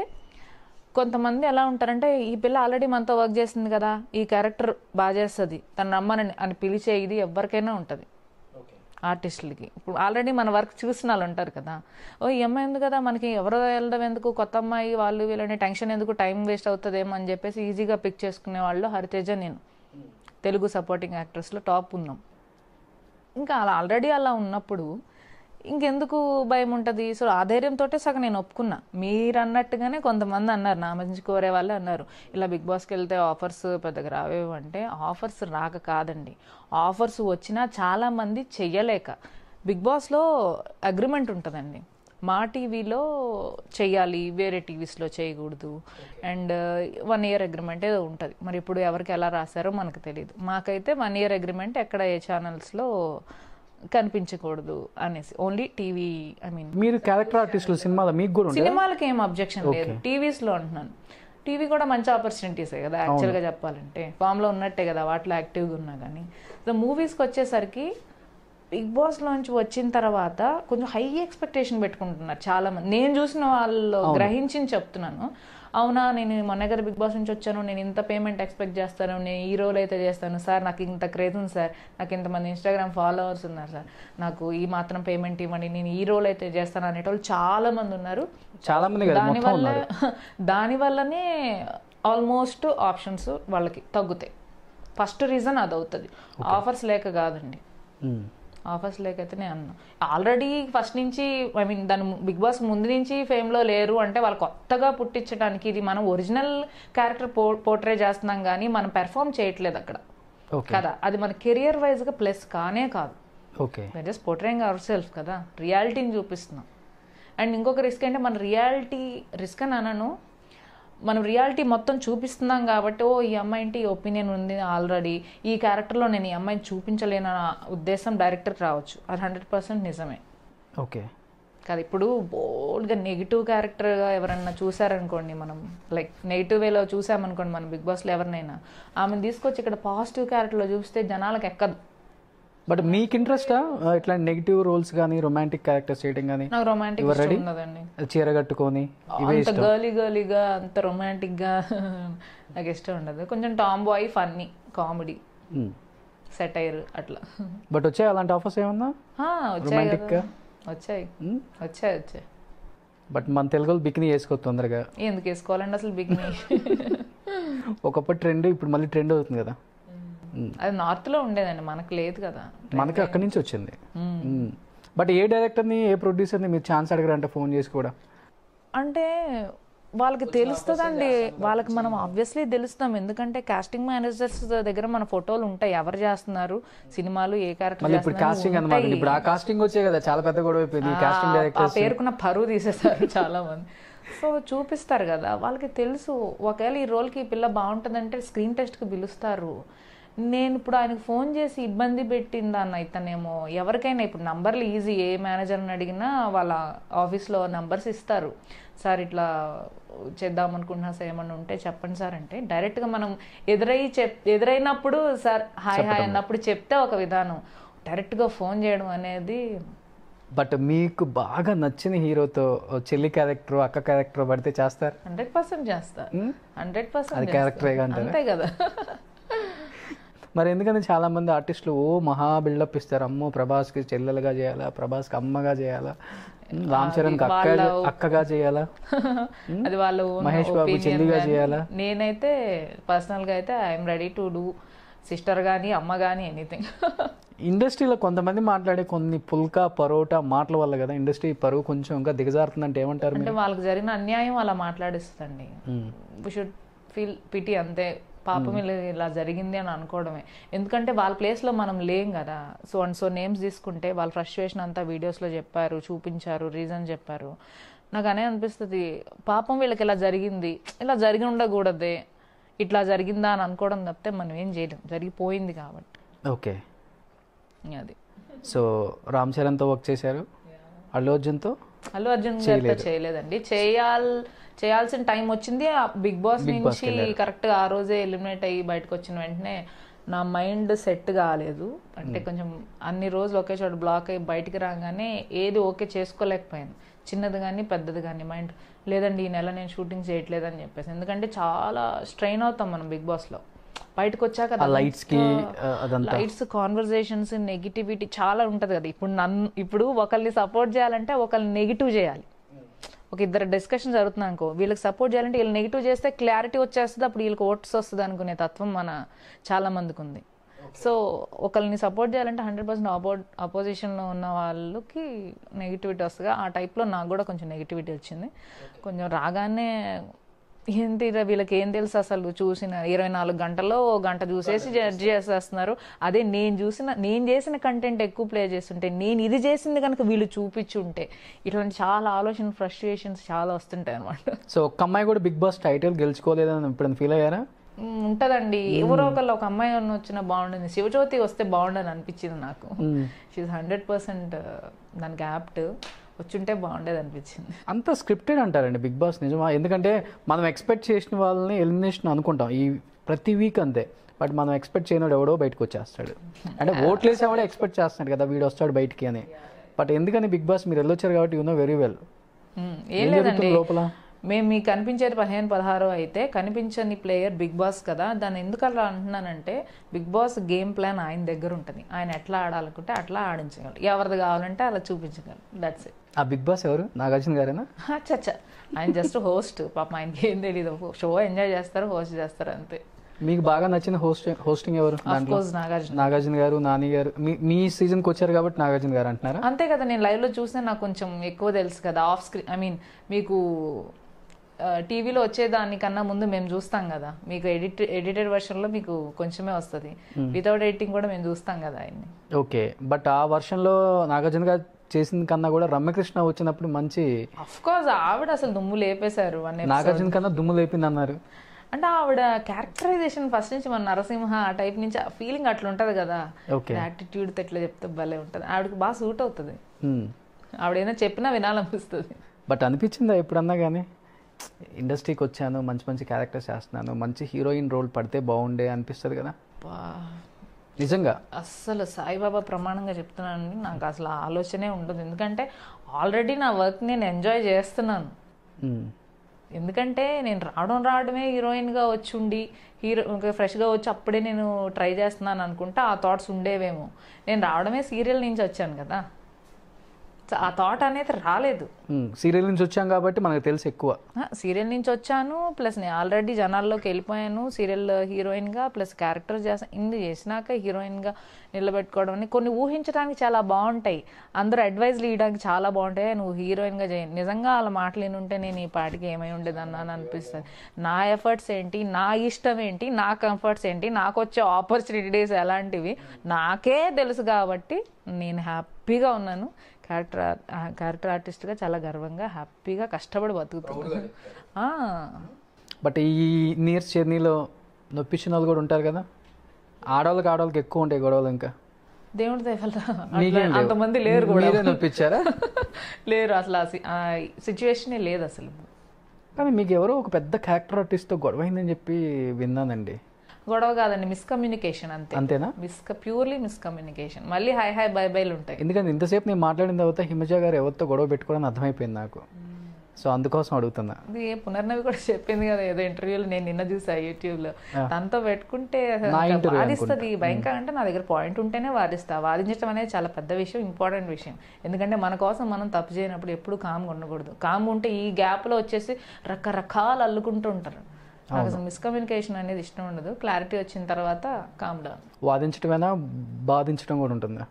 కొంతమంది ఎలా ఉంటారంటే ఈ పిల్ల ఆల్రెడీ మనతో వర్క్ చేసింది కదా ఈ క్యారెక్టర్ బాగా చేస్తుంది తన రమ్మని అని పిలిచే ఇది ఎవరికైనా ఉంటుంది ఆర్టిస్టులకి ఇప్పుడు ఆల్రెడీ మన వర్క్ చూసిన వాళ్ళు ఉంటారు కదా ఓ ఈ అమ్మాయి ఉంది కదా మనకి ఎవరో వెళ్ళడం ఎందుకు కొత్త అమ్మాయి వాళ్ళు వీళ్ళని టెన్షన్ ఎందుకు టైం వేస్ట్ అవుతుందేమో అని చెప్పేసి ఈజీగా పిక్ చేసుకునే వాళ్ళు హరితేజ నేను hmm. తెలుగు సపోర్టింగ్ యాక్ట్రెస్లో టాప్ ఉన్నాం ఇంకా అలా ఆల్రెడీ అలా ఉన్నప్పుడు ఇంకెందుకు భయం ఉంటుంది సో ఆ ధైర్యంతో సగం నేను ఒప్పుకున్నా మీరు అన్నట్టుగానే కొంతమంది అన్నారు నా మంచి కోరే వాళ్ళు అన్నారు ఇలా బిగ్ బాస్కి వెళ్తే ఆఫర్స్ పెద్దగా రావేవి అంటే ఆఫర్స్ రాక కాదండి ఆఫర్స్ వచ్చినా చాలామంది చెయ్యలేక బిగ్ బాస్లో అగ్రిమెంట్ ఉంటుందండి మా టీవీలో చేయాలి వేరే టీవీస్లో చేయకూడదు అండ్ వన్ ఇయర్ అగ్రిమెంట్ ఏదో ఉంటుంది మరి ఇప్పుడు ఎవరికి ఎలా రాశారో మనకు తెలియదు మాకైతే వన్ ఇయర్ అగ్రిమెంట్ ఎక్కడ ఏ ఛానల్స్లో కనిపించకూడదు అనేసి ఓన్లీ టీవీ ఐ మీన్ మీరు క్యారెక్టర్ ఆర్టిస్టులు సినిమాలో మీకు కూడా సినిమాలకు ఏం అబ్జెక్షన్ లేదు టీవీస్లో అంటున్నాను టీవీ కూడా మంచి ఆపర్చునిటీసే కదా యాక్చువల్గా చెప్పాలంటే ఫామ్లో ఉన్నట్టే కదా వాటిలో యాక్టివ్గా ఉన్నా కానీ సో మూవీస్కి వచ్చేసరికి బిగ్ బాస్ లోంచి వచ్చిన తర్వాత కొంచెం హై ఎక్స్పెక్టేషన్ పెట్టుకుంటున్నారు చాలా మంది నేను చూసిన వాళ్ళు గ్రహించి చెప్తున్నాను అవునా నేను మొన్న దగ్గర బిగ్ బాస్ నుంచి వచ్చాను నేను ఇంత పేమెంట్ ఎక్స్పెక్ట్ చేస్తాను నేను ఈ రోల్ అయితే చేస్తాను సార్ నాకు ఇంత క్రేజ్ ఉంది సార్ నాకు ఇంతమంది ఇన్స్టాగ్రామ్ ఫాలోవర్స్ ఉన్నారు సార్ నాకు ఈ మాత్రం పేమెంట్ ఇవ్వండి నేను ఈ రోల్ అయితే చేస్తాను అనేటోళ్ళు చాలా మంది ఉన్నారు చాలా మంది దానివల్ల దానివల్లనే ఆల్మోస్ట్ ఆప్షన్స్ వాళ్ళకి తగ్గుతాయి ఫస్ట్ రీజన్ అది అవుతుంది ఆఫర్స్ లేక కాదండి hmm. ఆఫర్స్ లేకైతే నేను అన్నా ఆల్రెడీ ఫస్ట్ నుంచి ఐ మీన్ దాని బిగ్ బాస్ ముందు నుంచి ఫేమ్లో లేరు అంటే వాళ్ళు కొత్తగా పుట్టించడానికి ఇది మనం ఒరిజినల్ క్యారెక్టర్ పో పోర్ట్రే చేస్తున్నాం కానీ మనం పెర్ఫామ్ చేయట్లేదు అక్కడ కదా అది మన కెరియర్ వైజ్గా ప్లస్ కానే కాదు okay just portraying our self కదా రియాలిటీని చూపిస్తున్నాం అండ్ ఇంకొక రిస్క్ అంటే మన రియాలిటీ రిస్క్ అని అనను మనం రియాలిటీ మొత్తం చూపిస్తున్నాం కాబట్టి ఓ ఈ అమ్మాయింటి ఒపీనియన్ ఉంది ఆల్రెడీ ఈ క్యారెక్టర్లో నేను ఈ అమ్మాయిని చూపించలేను ఉద్దేశం డైరెక్టర్కి రావచ్చు అది హండ్రెడ్ పర్సెంట్ నిజమే ఓకే కాదు ఇప్పుడు బోల్డ్గా నెగిటివ్ క్యారెక్టర్గా ఎవరన్నా చూసారనుకోండి మనం లైక్ నెగిటివ్ వేలో చూసామనుకోండి మనం బిగ్ బాస్లో ఎవరినైనా ఆమెను తీసుకొచ్చి ఇక్కడ పాజిటివ్ క్యారెక్టర్లో చూస్తే జనాలకు ఎక్కదు బట్ మీకు ఇంట్రెస్టా ఇట్లా నెగిటివ్ రోల్స్ కానీ రొమాంటిక్ క్యారెక్టర్స్ చేయడం కానీ రొమాంటిక్ ఉన్నదండి చీర కట్టుకొని అంత గర్లీ గర్లీగా అంత రొమాంటిక్గా నాకు ఇష్టం ఉండదు కొంచెం tomboy funny comedy satire అట్లా బట్ వచ్చాయి అలాంటి ఆఫర్స్ ఏమన్నా వచ్చాయి వచ్చాయి వచ్చాయి వచ్చాయి బట్ మన తెలుగు బిక్ని వేసుకోవచ్చు తొందరగా ఎందుకు వేసుకోవాలండి అసలు బిక్ని ఒకప్పుడు ట్రెండ్ ఇప్పుడు మళ్ళీ ట్రెండ్ అవుతుంది కదా అది నార్త్లో ఉండేదండి మనకు లేదు కదా మనకి అక్కడి నుంచి వచ్చింది బట్ ఏ డైరెక్టర్ని ఏ ప్రొడ్యూసర్ని మీరు ఛాన్స్ అంటే ఫోన్ చేసి కూడా అంటే వాళ్ళకి తెలుస్తుందండి వాళ్ళకి మనం ఆబ్వియస్లీ తెలుస్తాం ఎందుకంటే కాస్టింగ్ మేనేజర్స్ దగ్గర మన ఫోటోలు ఉంటాయి ఎవరు చేస్తున్నారు సినిమాలు ఏ క్యారెక్టర్ ఇప్పుడు కాస్టింగ్ అనమాట ఇప్పుడు ఆ కాస్టింగ్ వచ్చే కదా చాలా పెద్ద గొడవ అయిపోయింది కాస్టింగ్ డైరెక్టర్ పేరుకున్న పరువు తీసేస్తారు చాలా మంది సో చూపిస్తారు కదా వాళ్ళకి తెలుసు ఒకవేళ ఈ రోల్కి పిల్ల బాగుంటుందంటే స్క్రీన్ టెస్ట్కి పిలుస్తారు నేను ఇప్పుడు ఆయనకు ఫోన్ చేసి ఇబ్బంది పెట్టిందన్న ఇతనేమో ఎవరికైనా ఇప్పుడు నంబర్లు ఈజీ ఏ మేనేజర్ని అడిగినా వాళ్ళ ఆఫీస్లో నంబర్స్ ఇస్తారు సార్ ఇట్లా చేద్దాం అనుకుంటున్నా సార్ ఏమన్నా ఉంటే చెప్పండి సార్ అంటే డైరెక్ట్గా మనం ఎదురై చెప్ ఎదురైనప్పుడు సార్ హాయ్ హాయ్ అన్నప్పుడు చెప్తే ఒక విధానం డైరెక్ట్గా ఫోన్ చేయడం అనేది బట్ మీకు బాగా నచ్చిన హీరోతో చెల్లి క్యారెక్టర్ అక్క క్యారెక్టర్ పడితే చేస్తారు హండ్రెడ్ పర్సెంట్ చేస్తారు హండ్రెడ్ పర్సెంట్ క్యారెక్టర్ అంతే కదా మరి ఎందుకంటే చాలామంది ఆర్టిస్టులు ఓ మహా బిల్డప్ ఇస్తారు అమ్మో ప్రభాస్కి చెల్లెలుగా చేయాలా ప్రభాస్కి అమ్మగా చేయాలా రామ్ చరణ్ అక్కగా చేయాలా అది వాళ్ళు మహేష్ బాబు చెల్లిగా చేయాలా నేనైతే పర్సనల్గా అయితే I'm ready to do sister కానీ అమ్మ కానీ ఎనీథింగ్ ఇండస్ట్రీలో కొంతమంది మాట్లాడే కొన్ని పుల్కా పరోటా మాటల వల్ల కదా ఇండస్ట్రీ పరువు కొంచెం ఇంకా దిగజారుతుందంటే ఏమంటారు అంటే వాళ్ళకి జరిగిన అన్యాయం అలా మాట్లాడిస్తుందండి షుడ్ ఫీల్ పిటి అంతే పాపం ఇలా ఇలా జరిగింది అని అనుకోవడమే ఎందుకంటే వాళ్ళ ప్లేస్లో మనం లేం కదా సో అండ్ సో నేమ్స్ తీసుకుంటే వాళ్ళ ఫ్రస్ట్రేషన్ అంతా వీడియోస్లో చెప్పారు చూపించారు రీజన్ చెప్పారు నాకు అనే అనిపిస్తుంది పాపం వీళ్ళకి ఇలా జరిగింది ఇలా జరిగి ఉండకూడదే ఇట్లా జరిగిందా అని అనుకోవడం తప్పితే మనం ఏం చేయలేం జరిగిపోయింది కాబట్టి ఓకే అది సో రామ్ చరణ్తో వర్క్ చేశారు అల్లు అర్జున్తో అల్లు అర్జున్ గారితో చేయలేదండి చేయాల్ చేయాల్సిన టైం వచ్చింది ఆ బిగ్ బాస్ నుంచి కరెక్ట్గా ఆ రోజే ఎలిమినేట్ అయ్యి బయటకు వచ్చిన వెంటనే నా మైండ్ సెట్ కాలేదు అంటే కొంచెం అన్ని రోజులు ఒకే చోట బ్లాక్ అయ్యి బయటికి రాగానే ఏది ఓకే చేసుకోలేకపోయాను చిన్నది కానీ పెద్దది కానీ మైండ్ లేదండి ఈ నెల నేను షూటింగ్ చేయట్లేదని చెప్పేసి ఎందుకంటే చాలా స్ట్రెయిన్ అవుతాం మనం బిగ్ బాస్లో బయటకు వచ్చాక లైట్స్ కి లైట్స్ కాన్వర్సేషన్స్ నెగిటివిటీ చాలా ఉంటది కదా ఇప్పుడు నన్ను ఇప్పుడు ఒకరిని సపోర్ట్ చేయాలంటే ఒకరిని నెగిటివ్ చేయాలి ఒక ఇద్దరు డిస్కషన్ జరుగుతున్నాయి అనుకో వీళ్ళకి సపోర్ట్ చేయాలంటే వీళ్ళు నెగిటివ్ చేస్తే క్లారిటీ వచ్చేస్తుంది అప్పుడు వీళ్ళకి ఓట్స్ వస్తుంది అనుకునే తత్వం మన చాలా మందికి ఉంది సో ఒకరిని సపోర్ట్ చేయాలంటే హండ్రెడ్ పర్సెంట్ అపో అపోజిషన్లో ఉన్న వాళ్ళకి నెగిటివిటీ వస్తుంది ఆ టైప్లో నాకు కూడా కొంచెం నెగిటివిటీ వచ్చింది కొంచెం రాగానే ఏంటి వీళ్ళకి ఏం తెలుసు అసలు చూసిన ఇరవై నాలుగు గంటల్లో ఓ గంట చూసేసి జడ్జ్ చేసేస్తున్నారు అదే నేను చూసిన నేను చేసిన కంటెంట్ ఎక్కువ ప్లే చేస్తుంటే నేను ఇది చేసింది కనుక వీళ్ళు చూపించుంటే ఇట్లాంటి చాలా ఆలోచన ఫ్రస్ట్రేషన్స్ చాలా వస్తుంటాయి అనమాట సో ఒక అమ్మాయి కూడా బిగ్ బాస్ టైటిల్ గెలుచుకోలేదని ఇప్పుడు ఫీల్ అయ్యారా ఉంటదండి ఎవరో ఒకళ్ళు ఒక అమ్మాయి వచ్చిన బాగుండదు శివజ్యోతి వస్తే బాగుండదు అనిపించింది నాకు షీఈ్ హండ్రెడ్ పర్సెంట్ దానికి యాప్ట్ వచ్చుంటే బాగుండేది అనిపించింది అంత స్క్రిప్టెడ్ అంటారండి బిగ్ బాస్ నిజమా ఎందుకంటే మనం ఎక్స్పెక్ట్ చేసిన వాళ్ళని ఎలిమినేషన్ అనుకుంటాం ఈ ప్రతి వీక్ అంతే బట్ మనం ఎక్స్పెక్ట్ చేయనోడు ఎవడో బయటకు వచ్చేస్తాడు అంటే వాడు ఎక్స్పెక్ట్ చేస్తున్నాడు కదా వీడు వస్తాడు బయటికి అని బట్ ఎందుకని బిగ్ బాస్ మీరు వెళ్ళొచ్చారు కాబట్టి నో వెరీ వెల్ ఏం లేదండి లోపల మేము మీకు కనిపించేది పదిహేను పదహారు అయితే కనిపించని ప్లేయర్ బిగ్ బాస్ కదా దాన్ని ఎందుకు అలా అంటున్నానంటే బిగ్ బాస్ గేమ్ ప్లాన్ ఆయన దగ్గర ఉంటుంది ఆయన ఎట్లా ఆడాలనుకుంటే అట్లా ఆడించగలరు ఎవరిది కావాలంటే అలా చూపించగలరు దట్స్ ఆ బిగ్ బాస్ ఎవరు నాగార్జున గారేనా అచ్చా ఆయన జస్ట్ హోస్ట్ పాప ఆయనకి ఏం తెలియదు షో ఎంజాయ్ చేస్తారు హోస్ట్ చేస్తారు అంతే మీకు బాగా నచ్చిన హోస్ట్ హోస్టింగ్ ఎవరు నాగార్జున నాగార్జున గారు నాని గారు మీ సీజన్ కి వచ్చారు కాబట్టి నాగార్జున గారు అంటున్నారా అంతే కదా నేను లైవ్ లో చూసిన నాకు కొంచెం ఎక్కువ తెలుసు కదా ఆఫ్ స్క్రీన్ ఐ మీన్ మీకు టీవీలో వచ్చేదానికన్నా ముందు మేము చూస్తాం కదా మీకు ఎడిట్ ఎడిటెడ్ వర్షన్లో మీకు కొంచెమే వస్తుంది వితౌట్ ఎడిటింగ్ కూడా మేము చూస్తాం కదా ఆయన్ని ఓకే బట్ ఆ వర్షన్లో నాగార్జున గారు చేసిన కన్నా కూడా రమ్యకృష్ణ వచ్చినప్పుడు మంచి అఫ్ కోర్స్ ఆవిడ అసలు దుమ్ము లేపేశారు నాగార్జున కన్నా దుమ్ము లేపింది అన్నారు అంటే ఆవిడ క్యారెక్టరైజేషన్ ఫస్ట్ నుంచి మన నరసింహ ఆ టైప్ నుంచి ఫీలింగ్ అట్లా ఉంటుంది కదా యాటిట్యూడ్ ఎట్లా చెప్తే భలే ఉంటుంది ఆవిడకి బాగా సూట్ అవుతుంది ఆవిడ ఏదైనా చెప్పినా వినాలనిపిస్తుంది బట్ అనిపించిందా ఎప్పుడన్నా కానీ ఇండస్ట్రీకి వచ్చాను మంచి మంచి క్యారెక్టర్స్ చేస్తున్నాను మంచి హీరోయిన్ రోల్ పడితే బాగుండే అనిపిస్తుంది కదా నిజంగా అస్సలు సాయిబాబా ప్రమాణంగా చెప్తున్నానండి నాకు అసలు ఆలోచనే ఉండదు ఎందుకంటే ఆల్రెడీ నా వర్క్ నేను ఎంజాయ్ చేస్తున్నాను ఎందుకంటే నేను రావడం రావడమే హీరోయిన్గా వచ్చి ఉండి హీరో ఫ్రెష్గా వచ్చి అప్పుడే నేను ట్రై చేస్తున్నాను అనుకుంటే ఆ థాట్స్ ఉండేవేమో నేను రావడమే సీరియల్ నుంచి వచ్చాను కదా ఆ థాట్ అనేది రాలేదు సీరియల్ నుంచి వచ్చాం కాబట్టి మనకు తెలుసు ఎక్కువ సీరియల్ నుంచి వచ్చాను ప్లస్ నేను ఆల్రెడీ జనాల్లోకి వెళ్ళిపోయాను సీరియల్ హీరోయిన్గా ప్లస్ క్యారెక్టర్ చేసా ఇందు చేసినాక హీరోయిన్గా నిలబెట్టుకోవడం అని కొన్ని ఊహించడానికి చాలా బాగుంటాయి అందరూ అడ్వైజ్లు ఇవ్వడానికి చాలా బాగుంటాయి నువ్వు హీరోయిన్గా చేయండి నిజంగా వాళ్ళ మాటలు ఉంటే నేను ఈ పాటికి ఏమై అన్న అని అనిపిస్తుంది నా ఎఫర్ట్స్ ఏంటి నా ఇష్టం ఏంటి నా కంఫర్ట్స్ ఏంటి నాకు వచ్చే ఆపర్చునిటీస్ ఎలాంటివి నాకే తెలుసు కాబట్టి నేను హ్యాపీగా ఉన్నాను క్యారెక్టర్ క్యారెక్టర్ ఆర్టిస్ట్గా చాలా గర్వంగా హ్యాపీగా కష్టపడి బతుకుతుంది బట్ ఈ నీర్ జర్నీలో నొప్పించిన వాళ్ళు కూడా ఉంటారు కదా ఆడవాళ్ళకి ఆడవాళ్ళకి ఎక్కువ ఉంటాయి గొడవలు ఇంకా దేవుడి అంతమంది లేరు కూడా నొప్పించారా లేరు అసలు ఆ సిచ్యువేషనే లేదు అసలు కానీ మీకు ఎవరో ఒక పెద్ద క్యారెక్టర్ ఆర్టిస్ట్తో గొడవ అయిందని చెప్పి విన్నానండి గొడవ కాదండి మిస్కమ్యూనికేషన్ అంతే అంతేనా మిస్క ప్యూర్లీ మిస్కమ్యూనికేషన్ మళ్ళీ హై హై బై బైలు ఉంటాయి ఎందుకంటే ఇంతసేపు నేను మాట్లాడిన తర్వాత హిమజ గారు ఎవరితో గొడవ పెట్టుకోవడం అర్థమైపోయింది నాకు hmm. సో అందుకోసం అడుగుతున్నా ఏ పునర్నవి కూడా చెప్పింది కదా ఏదో ఇంటర్వ్యూలో నేను నిన్న చూసా యూట్యూబ్ లో తనతో పెట్టుకుంటే వాదిస్తుంది hmm. భయంకర అంటే నా దగ్గర పాయింట్ ఉంటేనే వాదిస్తా వాదించడం అనేది చాలా పెద్ద విషయం ఇంపార్టెంట్ విషయం ఎందుకంటే మన కోసం మనం తప్పు చేయనప్పుడు ఎప్పుడు కామ్ ఉండకూడదు కామ్ ఉంటే ఈ గ్యాప్ లో వచ్చేసి రకరకాలు అల్లుకుంటూ ఉంటారు నాకు అసలు మిస్కమ్యూనికేషన్ అనేది ఇష్టం ఉండదు క్లారిటీ వచ్చిన తర్వాత కామ్ డౌన్ వాదించడమేనా బాధించడం కూడా ఉంటుంది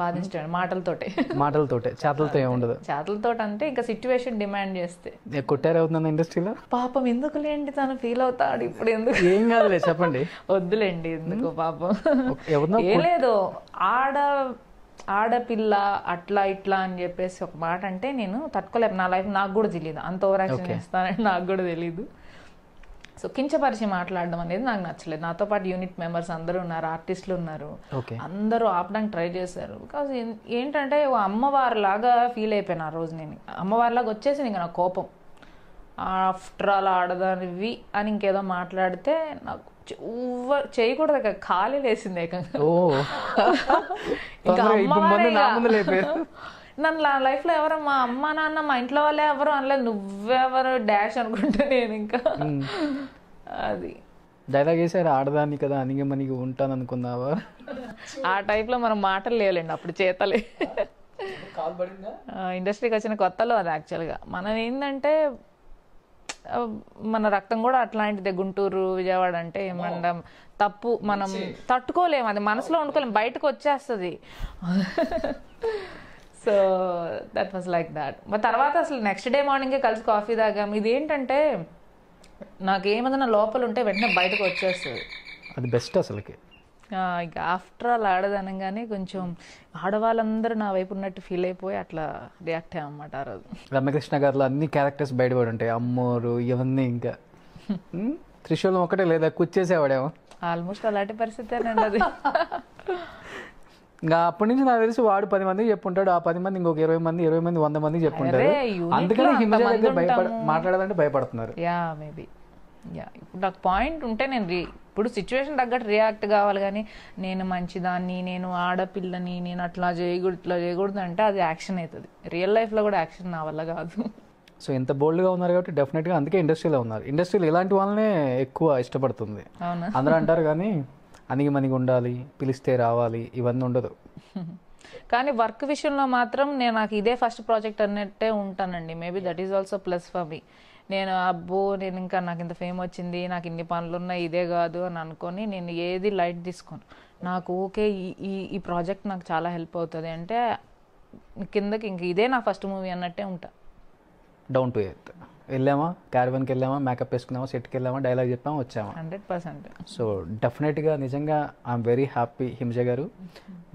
బాధించడం మాటలతోటే మాటలతోటే చేతలతో ఏముండదు చేతలతో అంటే ఇంకా సిచ్యువేషన్ డిమాండ్ చేస్తే కొట్టారు అవుతుంది ఇండస్ట్రీలో పాపం ఎందుకు లేండి తను ఫీల్ అవుతాడు ఇప్పుడు ఎందుకు ఏం కాదులే చెప్పండి వద్దులేండి ఎందుకు పాపం ఏం లేదు ఆడ ఆడపిల్ల అట్లా ఇట్లా అని చెప్పేసి ఒక మాట అంటే నేను తట్టుకోలేదు నా లైఫ్ నాకు కూడా తెలియదు అంత ఓవర్ యాక్షన్ చేస్తానని నాకు కూడా తెలియదు సో కించపరిచి మాట్లాడడం అనేది నాకు నచ్చలేదు నాతో పాటు యూనిట్ మెంబర్స్ అందరూ ఉన్నారు ఆర్టిస్టులు ఉన్నారు అందరూ ఆపడానికి ట్రై చేశారు బికాస్ ఏంటంటే అమ్మవారిలాగా ఫీల్ అయిపోయాను ఆ రోజు నేను అమ్మవారిలాగా వచ్చేసి ఇంకా నా కోపం ఆఫ్టర్ ఆల్ ఆడదానివి అని ఇంకేదో మాట్లాడితే నాకు చేయకూడదు ఖాళీ లేసింది ఏకంగా నన్ను లైఫ్లో ఎవరు మా అమ్మ నాన్న మా ఇంట్లో వాళ్ళే ఎవరు అనలేదు నువ్వెవరు డాష్ అనుకుంటా నేను ఇంకా అది డైలాగ్ వేసారు ఆడదాన్ని కదా అనిగే మనకి ఉంటాను అనుకున్నావా ఆ టైప్లో మనం మాటలు లేవులేండి అప్పుడు చేతలే ఇండస్ట్రీకి వచ్చిన కొత్తలో అది యాక్చువల్గా మనం ఏంటంటే మన రక్తం కూడా అట్లాంటిదే గుంటూరు విజయవాడ అంటే ఏమండం తప్పు మనం తట్టుకోలేము అది మనసులో వండుకోలేము బయటకు వచ్చేస్తుంది so that was like that మా తర్వాత అసలు నెక్స్ట్ డే మార్నింగే కలిసి కాఫీ తాగాము ఇది ఏంటంటే ఏమైనా లోపల ఉంటే వెంటనే బయటకు వచ్చేస్తుంది అది బెస్ట్ అసలుకి ఇక ఆఫ్టర్ ఆల్ ఆడదనగానే కొంచెం ఆడవాళ్ళందరూ నా వైపు ఉన్నట్టు ఫీల్ అయిపోయి అట్లా రియాక్ట్ అనమాట ఆ రోజు రమ్యకృష్ణ గారిలో అన్ని క్యారెక్టర్స్ బయటపడి ఉంటాయి అమ్మోరు ఇవన్నీ ఇంకా త్రిశూలం ఒకటే లేదా కూర్చేసేవాడేమో ఆల్మోస్ట్ అలాంటి పరిస్థితి అది ఇంకా అప్పటి నుంచి నాకు తెలిసి వాడు పది మందికి చెప్పుంటాడు ఆ పది మంది ఇంకొక ఇరవై మంది ఇరవై మంది వంద మంది చెప్పుంటారు అందుకని హిమజ భయపడ మాట్లాడాలంటే భయపడుతున్నారు యా మేబీ యా ఇప్పుడు నాకు పాయింట్ ఉంటే నేను ఇప్పుడు సిచ్యువేషన్ తగ్గట్టు రియాక్ట్ కావాలి కానీ నేను మంచిదాన్ని నేను ఆడపిల్లని నేను అట్లా చేయకూడదు ఇట్లా చేయకూడదు అంటే అది యాక్షన్ అవుతుంది రియల్ లైఫ్లో కూడా యాక్షన్ నా వల్ల కాదు సో ఎంత బోల్డ్గా ఉన్నారు కాబట్టి డెఫినెట్గా అందుకే ఇండస్ట్రీలో ఉన్నారు ఇండస్ట్రీలో ఇలాంటి వాళ్ళనే ఎక్కువ ఇష్టపడుతుంది అందరూ అంటారు కానీ మనిగి ఉండాలి పిలిస్తే రావాలి ఇవన్నీ ఉండదు కానీ వర్క్ విషయంలో మాత్రం నేను నాకు ఇదే ఫస్ట్ ప్రాజెక్ట్ అన్నట్టే ఉంటానండి maybe that is also plus for me నేను అబ్బో నేను ఇంకా నాకు ఇంత ఫేమ్ వచ్చింది నాకు ఇన్ని పనులు ఉన్నాయి ఇదే కాదు అని అనుకొని నేను ఏది లైట్ తీసుకోను నాకు ఓకే ఈ ఈ ప్రాజెక్ట్ నాకు చాలా హెల్ప్ అవుతుంది అంటే కిందకి ఇంక ఇదే నా ఫస్ట్ మూవీ అన్నట్టే ఉంటా డౌన్ టు ఎర్త్ వెళ్ళామా క్యారవన్కి వెళ్ళామా మేకప్ వేసుకున్నామా సెట్కి వెళ్ళామా డైలాగ్ చెప్పామా వచ్చామా హండ్రెడ్ పర్సెంట్ సో డెఫినెట్గా నిజంగా ఐఎమ్ వెరీ హ్యాపీ హిమజ గారు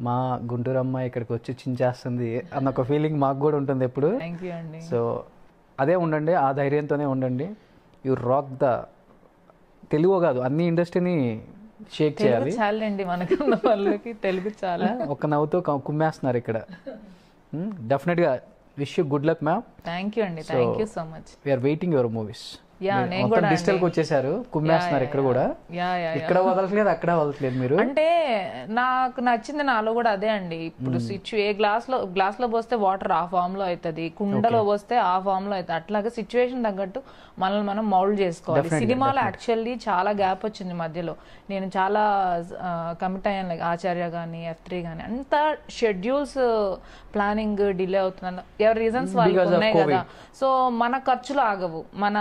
మా గుంటూరు అమ్మాయి ఇక్కడికి వచ్చి చించేస్తుంది అన్న ఒక ఫీలింగ్ మాకు కూడా ఉంటుంది ఎప్పుడు అండి సో అదే ఉండండి ఆ ధైర్యంతోనే ఉండండి యు రాక్ ద తెలుగు కాదు అన్ని ఇండస్ట్రీని షేక్ చేయాలి చాలండి ఉన్న వాళ్ళకి తెలుగు చాలా ఒక నవ్వుతో కుమ్మేస్తున్నారు ఇక్కడ డెఫినెట్గా hmm, wish you good luck ma'am thank you అండి thank you so much we're waiting your movies మొత్తం వచ్చేసారు కుమ్మేస్తున్నారు ఇక్కడ కూడా ఇక్కడ వదలట్లేదు అక్కడ వదలట్లేదు మీరు అంటే నాకు నచ్చింది నాలో కూడా అదే అండి ఇప్పుడు hmm. స్విచ్ ఏ గ్లాస్ లో గ్లాస్ లో పోస్తే వాటర్ ఆ ఫామ్ లో అవుతుంది కుండలో పోస్తే ఆ ఫామ్ లో అవుతుంది అట్లాగే సిచ్యువేషన్ తగ్గట్టు మనల్ని మనం మౌల్డ్ చేసుకోవాలి సినిమాలో యాక్చువల్లీ చాలా గ్యాప్ వచ్చింది మధ్యలో నేను చాలా కమిట్ అయ్యాను ఆచార్య కానీ ఎఫ్ త్రీ కానీ అంత షెడ్యూల్స్ ప్లానింగ్ డిలే అవుతున్నాను ఎవరి రీజన్స్ వాళ్ళు ఉన్నాయి కదా సో మన ఖర్చులు ఆగవు మన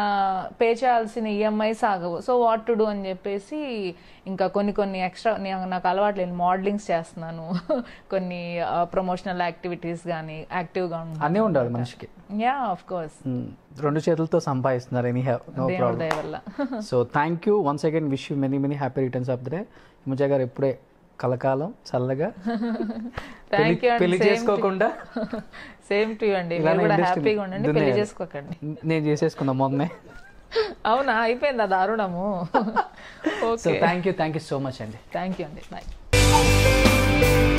పే చేయాల్సిన ఈఎంఐ e సాగవు సో వాట్ టు డూ అని చెప్పేసి ఇంకా కొన్ని కొన్ని ఎక్స్ట్రా నేను నాకు అలవాటు లేని మోడలింగ్స్ చేస్తున్నాను కొన్ని ప్రమోషనల్ యాక్టివిటీస్ కానీ యాక్టివ్గా అన్నీ ఉండాలి మనిషికి యా ఆఫ్ కోర్స్ రెండు చేతులతో సంపాదిస్తున్నారు any no problem so thank you once again wish you many many happy returns of the day garu ఎప్పుడే కలకాలం చల్లగా థ్యాంక్ యూ పెళ్లి చేసుకోకుండా సేమ్ టు అండి హ్యాపీగా ఉండండి పెళ్లి చేసుకోకండి నేను చేసేసుకున్నా మొన్నే అవునా అయిపోయిందా దారుణము so thank you thank you so much అండి థ్యాంక్ యూ అండి బాయ్